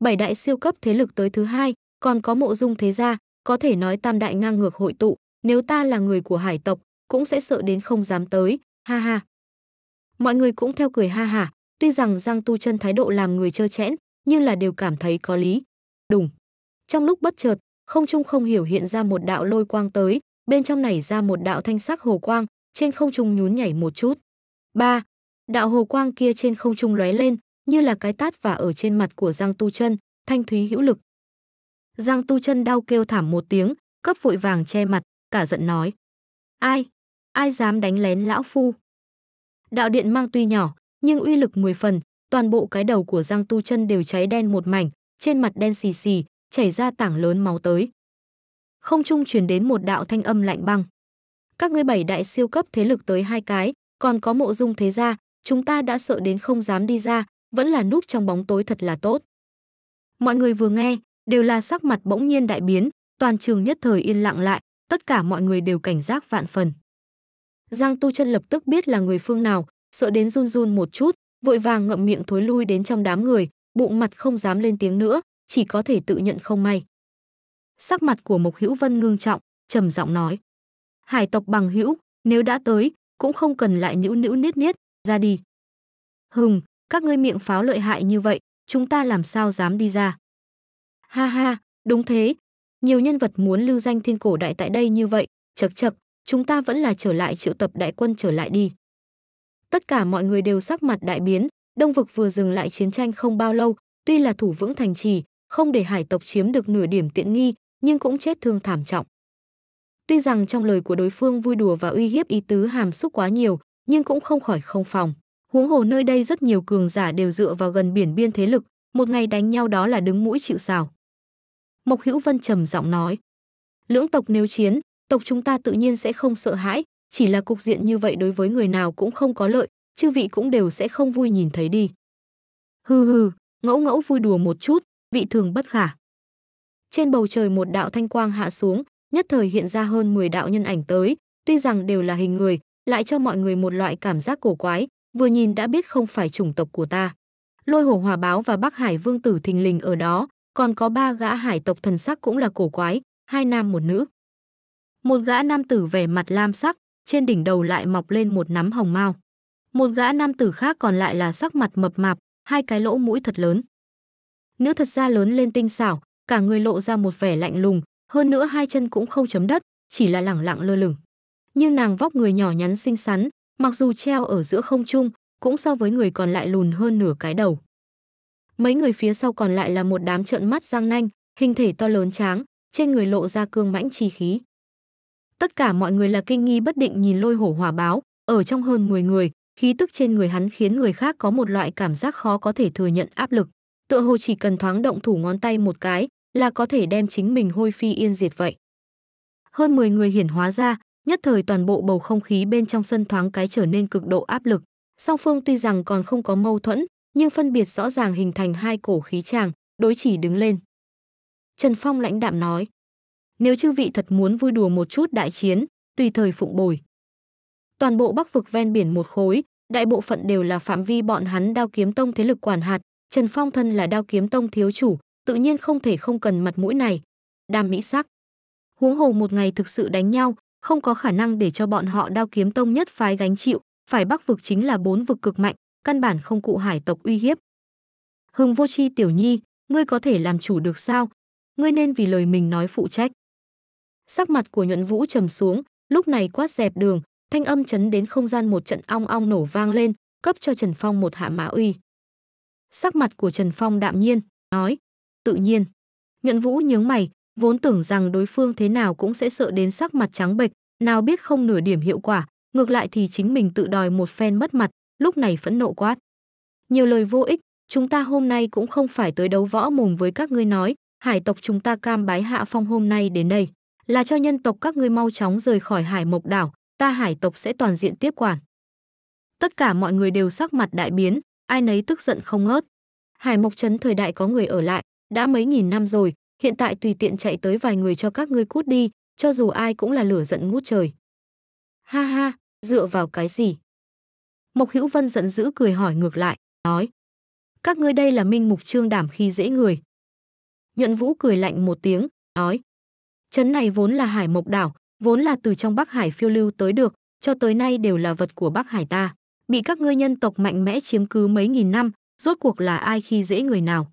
Bảy đại siêu cấp thế lực tới thứ hai, còn có mộ dung thế gia, có thể nói tam đại ngang ngược hội tụ, nếu ta là người của hải tộc, cũng sẽ sợ đến không dám tới, ha ha. Mọi người cũng theo cười ha ha. tuy rằng Giang Tu chân thái độ làm người trơ chẽn, nhưng là đều cảm thấy có lý. Đúng. Trong lúc bất chợt, không trung không hiểu hiện ra một đạo lôi quang tới, bên trong này ra một đạo thanh sắc hồ quang, trên không trung nhún nhảy một chút. 3. Đạo hồ quang kia trên không trung lóe lên, như là cái tát và ở trên mặt của Giang Tu Chân, thanh thúy hữu lực. Giang Tu Chân đau kêu thảm một tiếng, cấp vội vàng che mặt, cả giận nói: "Ai? Ai dám đánh lén lão phu?" Đạo điện mang tuy nhỏ, nhưng uy lực mười phần, toàn bộ cái đầu của Giang Tu Chân đều cháy đen một mảnh, trên mặt đen xì xì, chảy ra tảng lớn máu tới. Không trung truyền đến một đạo thanh âm lạnh băng các ngươi bảy đại siêu cấp thế lực tới hai cái, còn có mộ dung thế gia, chúng ta đã sợ đến không dám đi ra, vẫn là núp trong bóng tối thật là tốt. Mọi người vừa nghe, đều là sắc mặt bỗng nhiên đại biến, toàn trường nhất thời yên lặng lại, tất cả mọi người đều cảnh giác vạn phần. Giang Tu Chân lập tức biết là người phương nào, sợ đến run run một chút, vội vàng ngậm miệng thối lui đến trong đám người, bụng mặt không dám lên tiếng nữa, chỉ có thể tự nhận không may. Sắc mặt của Mộc Hữu Vân ngưng trọng, trầm giọng nói: hải tộc bằng hữu, nếu đã tới, cũng không cần lại nhũ nữ niết niết, ra đi. Hừm, các ngươi miệng pháo lợi hại như vậy, chúng ta làm sao dám đi ra. Ha ha, đúng thế, nhiều nhân vật muốn lưu danh thiên cổ đại tại đây như vậy, chật chật, chúng ta vẫn là trở lại triệu tập đại quân trở lại đi. Tất cả mọi người đều sắc mặt đại biến, Đông vực vừa dừng lại chiến tranh không bao lâu, tuy là thủ vững thành trì, không để hải tộc chiếm được nửa điểm tiện nghi, nhưng cũng chết thương thảm trọng. Tuy rằng trong lời của đối phương vui đùa và uy hiếp ý tứ hàm xúc quá nhiều, nhưng cũng không khỏi không phòng. Huống hồ nơi đây rất nhiều cường giả đều dựa vào gần biển biên thế lực, một ngày đánh nhau đó là đứng mũi chịu sào. Mộc Hữu Vân trầm giọng nói, lưỡng tộc nếu chiến, tộc chúng ta tự nhiên sẽ không sợ hãi, chỉ là cục diện như vậy đối với người nào cũng không có lợi, chư vị cũng đều sẽ không vui nhìn thấy đi. Hừ hừ, ngẫu ngẫu vui đùa một chút, vị thường bất khả. Trên bầu trời một đạo thanh quang hạ xuống, nhất thời hiện ra hơn 10 đạo nhân ảnh tới, tuy rằng đều là hình người, lại cho mọi người một loại cảm giác cổ quái, vừa nhìn đã biết không phải chủng tộc của ta. Lôi hổ hòa báo và Bắc Hải Vương tử thình lình ở đó, còn có ba gã hải tộc thần sắc cũng là cổ quái, hai nam một nữ. Một gã nam tử vẻ mặt lam sắc, trên đỉnh đầu lại mọc lên một nắm hồng mao. Một gã nam tử khác còn lại là sắc mặt mập mạp, hai cái lỗ mũi thật lớn. Nữ thật ra lớn lên tinh xảo, cả người lộ ra một vẻ lạnh lùng, hơn nữa hai chân cũng không chấm đất, chỉ là lẳng lặng lơ lửng. Nhưng nàng vóc người nhỏ nhắn xinh xắn, mặc dù treo ở giữa không trung, cũng so với người còn lại lùn hơn nửa cái đầu. Mấy người phía sau còn lại là một đám trợn mắt răng nanh, hình thể to lớn tráng, trên người lộ ra cương mãnh chi khí. Tất cả mọi người là kinh nghi bất định nhìn lôi hổ hỏa báo, ở trong hơn 10 người, khí tức trên người hắn khiến người khác có một loại cảm giác khó có thể thừa nhận áp lực. Tựa hồ chỉ cần thoáng động thủ ngón tay một cái, là có thể đem chính mình hôi phi yên diệt vậy. Hơn 10 người hiển hóa ra, nhất thời toàn bộ bầu không khí bên trong sân thoáng cái trở nên cực độ áp lực. Song phương tuy rằng còn không có mâu thuẫn, nhưng phân biệt rõ ràng hình thành hai cổ khí tràng, đối chỉ đứng lên. Trần Phong lãnh đạm nói, nếu chư vị thật muốn vui đùa một chút đại chiến, tùy thời phụng bồi. Toàn bộ bắc vực ven biển một khối, đại bộ phận đều là phạm vi bọn hắn đao kiếm tông thế lực quản hạt, Trần Phong thân là đao kiếm tông thiếu chủ, tự nhiên không thể không cần mặt mũi này. Đàm mỹ sắc. Huống hồ một ngày thực sự đánh nhau, không có khả năng để cho bọn họ đao kiếm tông nhất phái gánh chịu, phải bắc vực chính là bốn vực cực mạnh, căn bản không cụ hải tộc uy hiếp. Hưng vô chi tiểu nhi, ngươi có thể làm chủ được sao? Ngươi nên vì lời mình nói phụ trách. Sắc mặt của nhuận vũ trầm xuống, lúc này quát dẹp đường, thanh âm chấn đến không gian một trận ong ong nổ vang lên, cấp cho Trần Phong một hạ mã uy. Sắc mặt của Trần Phong đạm nhiên, nói, tự nhiên. Nhuận Vũ nhướng mày, vốn tưởng rằng đối phương thế nào cũng sẽ sợ đến sắc mặt trắng bệch, nào biết không nửa điểm hiệu quả, ngược lại thì chính mình tự đòi một phen mất mặt, lúc này phẫn nộ quát. Nhiều lời vô ích, chúng ta hôm nay cũng không phải tới đấu võ mồm với các ngươi nói, hải tộc chúng ta cam bái hạ phong hôm nay đến đây, là cho nhân tộc các ngươi mau chóng rời khỏi hải mộc đảo, ta hải tộc sẽ toàn diện tiếp quản. Tất cả mọi người đều sắc mặt đại biến, ai nấy tức giận không ngớt. Hải mộc trấn thời đại có người ở lại, đã mấy nghìn năm rồi, hiện tại tùy tiện chạy tới vài người cho các ngươi cút đi, cho dù ai cũng là lửa giận ngút trời. Ha ha, dựa vào cái gì? Mộc Hữu Vân giận dữ cười hỏi ngược lại, nói. Các ngươi đây là minh mục trương đảm khi dễ người. Nhuận Vũ cười lạnh một tiếng, nói. Trấn này vốn là hải mộc đảo, vốn là từ trong Bắc Hải phiêu lưu tới được, cho tới nay đều là vật của Bắc Hải ta. Bị các ngươi nhân tộc mạnh mẽ chiếm cứ mấy nghìn năm, rốt cuộc là ai khi dễ người nào?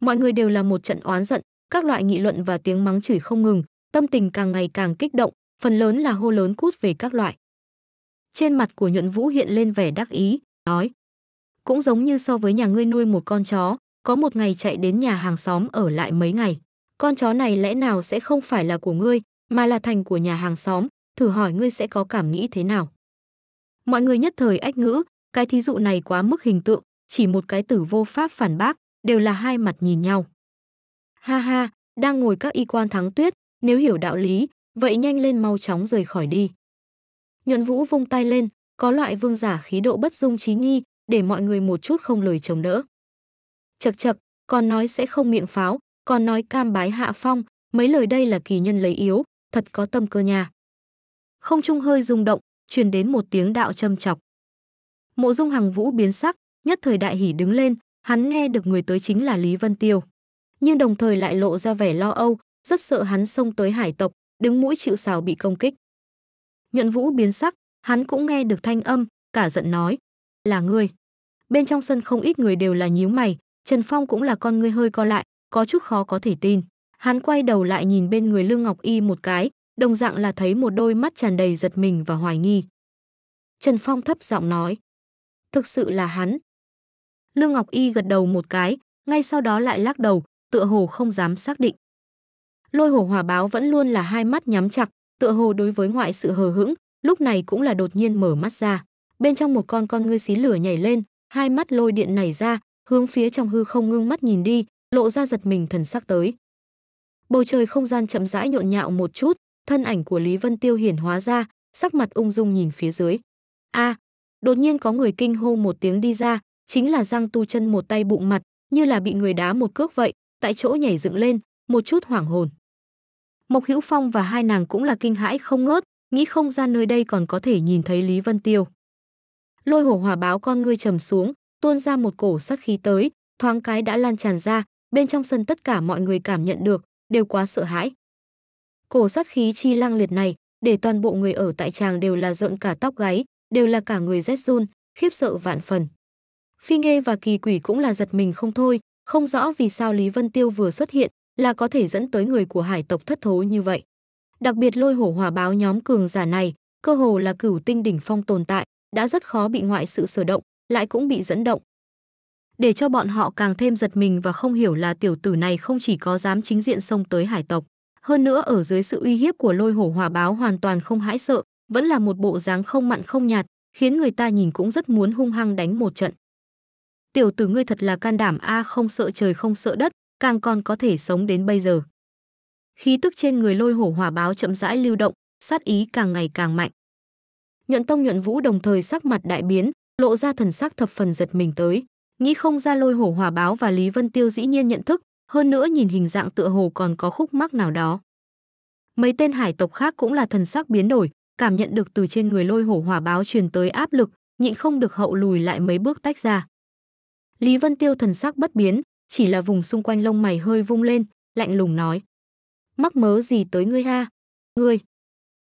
Mọi người đều là một trận oán giận, các loại nghị luận và tiếng mắng chửi không ngừng, tâm tình càng ngày càng kích động, phần lớn là hô lớn cút về các loại. Trên mặt của Nhuận Vũ hiện lên vẻ đắc ý, nói: "Cũng giống như so với nhà ngươi nuôi một con chó, có một ngày chạy đến nhà hàng xóm ở lại mấy ngày, con chó này lẽ nào sẽ không phải là của ngươi, mà là thành của nhà hàng xóm, thử hỏi ngươi sẽ có cảm nghĩ thế nào?" Mọi người nhất thời ách ngữ, cái thí dụ này quá mức hình tượng, chỉ một cái tử vô pháp phản bác, đều là hai mặt nhìn nhau. Ha ha, đang ngồi các y quan thắng tuyết, nếu hiểu đạo lý, vậy nhanh lên mau chóng rời khỏi đi. Nhuận Vũ vung tay lên, có loại vương giả khí độ bất dung trí nghi, để mọi người một chút không lời chống đỡ. Chật chật, còn nói sẽ không miệng pháo, còn nói cam bái hạ phong, mấy lời đây là kỳ nhân lấy yếu, thật có tâm cơ nhà. Không trung hơi rung động, truyền đến một tiếng đạo châm chọc. Mộ Dung Hằng Vũ biến sắc, nhất thời đại hỉ đứng lên, hắn nghe được người tới chính là Lý Vân Tiêu. Nhưng đồng thời lại lộ ra vẻ lo âu, rất sợ hắn xông tới hải tộc, đứng mũi chịu sào bị công kích. Nhuận Vũ biến sắc, hắn cũng nghe được thanh âm, cả giận nói, là ngươi. Bên trong sân không ít người đều là nhíu mày, Trần Phong cũng là con ngươi hơi co lại, có chút khó có thể tin. Hắn quay đầu lại nhìn bên người Lương Ngọc Y một cái, đồng dạng là thấy một đôi mắt tràn đầy giật mình và hoài nghi. Trần Phong thấp giọng nói, thực sự là hắn, Lương Ngọc Y gật đầu một cái, ngay sau đó lại lắc đầu, tựa hồ không dám xác định. Lôi hồ hỏa báo vẫn luôn là hai mắt nhắm chặt, tựa hồ đối với ngoại sự hờ hững, lúc này cũng là đột nhiên mở mắt ra. Bên trong một con con ngươi xí lửa nhảy lên, hai mắt lôi điện nảy ra, hướng phía trong hư không ngưng mắt nhìn đi, lộ ra giật mình thần sắc tới. Bầu trời không gian chậm rãi nhộn nhạo một chút, thân ảnh của Lý Vân Tiêu hiển hóa ra, sắc mặt ung dung nhìn phía dưới. A, à, đột nhiên có người kinh hô một tiếng đi ra, chính là Giang Tu chân một tay bụng mặt, như là bị người đá một cước vậy, tại chỗ nhảy dựng lên, một chút hoảng hồn. Mộc Hữu Phong và hai nàng cũng là kinh hãi không ngớt, nghĩ không ra nơi đây còn có thể nhìn thấy Lý Vân Tiêu. Lôi hổ hỏa báo con ngươi trầm xuống, tuôn ra một cổ sắc khí tới, thoáng cái đã lan tràn ra, bên trong sân tất cả mọi người cảm nhận được, đều quá sợ hãi. Cổ sát khí chi lăng liệt này, để toàn bộ người ở tại tràng đều là rợn cả tóc gáy, đều là cả người rét run, khiếp sợ vạn phần. Phi Nghê và Kỳ Quỷ cũng là giật mình không thôi, không rõ vì sao Lý Vân Tiêu vừa xuất hiện là có thể dẫn tới người của hải tộc thất thố như vậy. Đặc biệt lôi hổ hỏa báo nhóm cường giả này, cơ hồ là cửu tinh đỉnh phong tồn tại, đã rất khó bị ngoại sự sở động, lại cũng bị dẫn động. Để cho bọn họ càng thêm giật mình và không hiểu là tiểu tử này không chỉ có dám chính diện xông tới hải tộc, hơn nữa ở dưới sự uy hiếp của lôi hổ hỏa báo hoàn toàn không hãi sợ, vẫn là một bộ dáng không mặn không nhạt, khiến người ta nhìn cũng rất muốn hung hăng đánh một trận tiểu tử ngươi thật là can đảm a à không sợ trời không sợ đất, càng còn có thể sống đến bây giờ. Khí tức trên người lôi hổ hỏa báo chậm rãi lưu động, sát ý càng ngày càng mạnh. Nhuận Tông Nhuận Vũ đồng thời sắc mặt đại biến, lộ ra thần sắc thập phần giật mình tới, nghĩ không ra lôi hổ hỏa báo và Lý Vân Tiêu dĩ nhiên nhận thức, hơn nữa nhìn hình dạng tựa hồ còn có khúc mắc nào đó. Mấy tên hải tộc khác cũng là thần sắc biến đổi, cảm nhận được từ trên người lôi hổ hỏa báo truyền tới áp lực, nhịn không được hậu lùi lại mấy bước tách ra. Lý Vân Tiêu thần sắc bất biến, chỉ là vùng xung quanh lông mày hơi vung lên, lạnh lùng nói. Mắc mớ gì tới ngươi ha? Ngươi,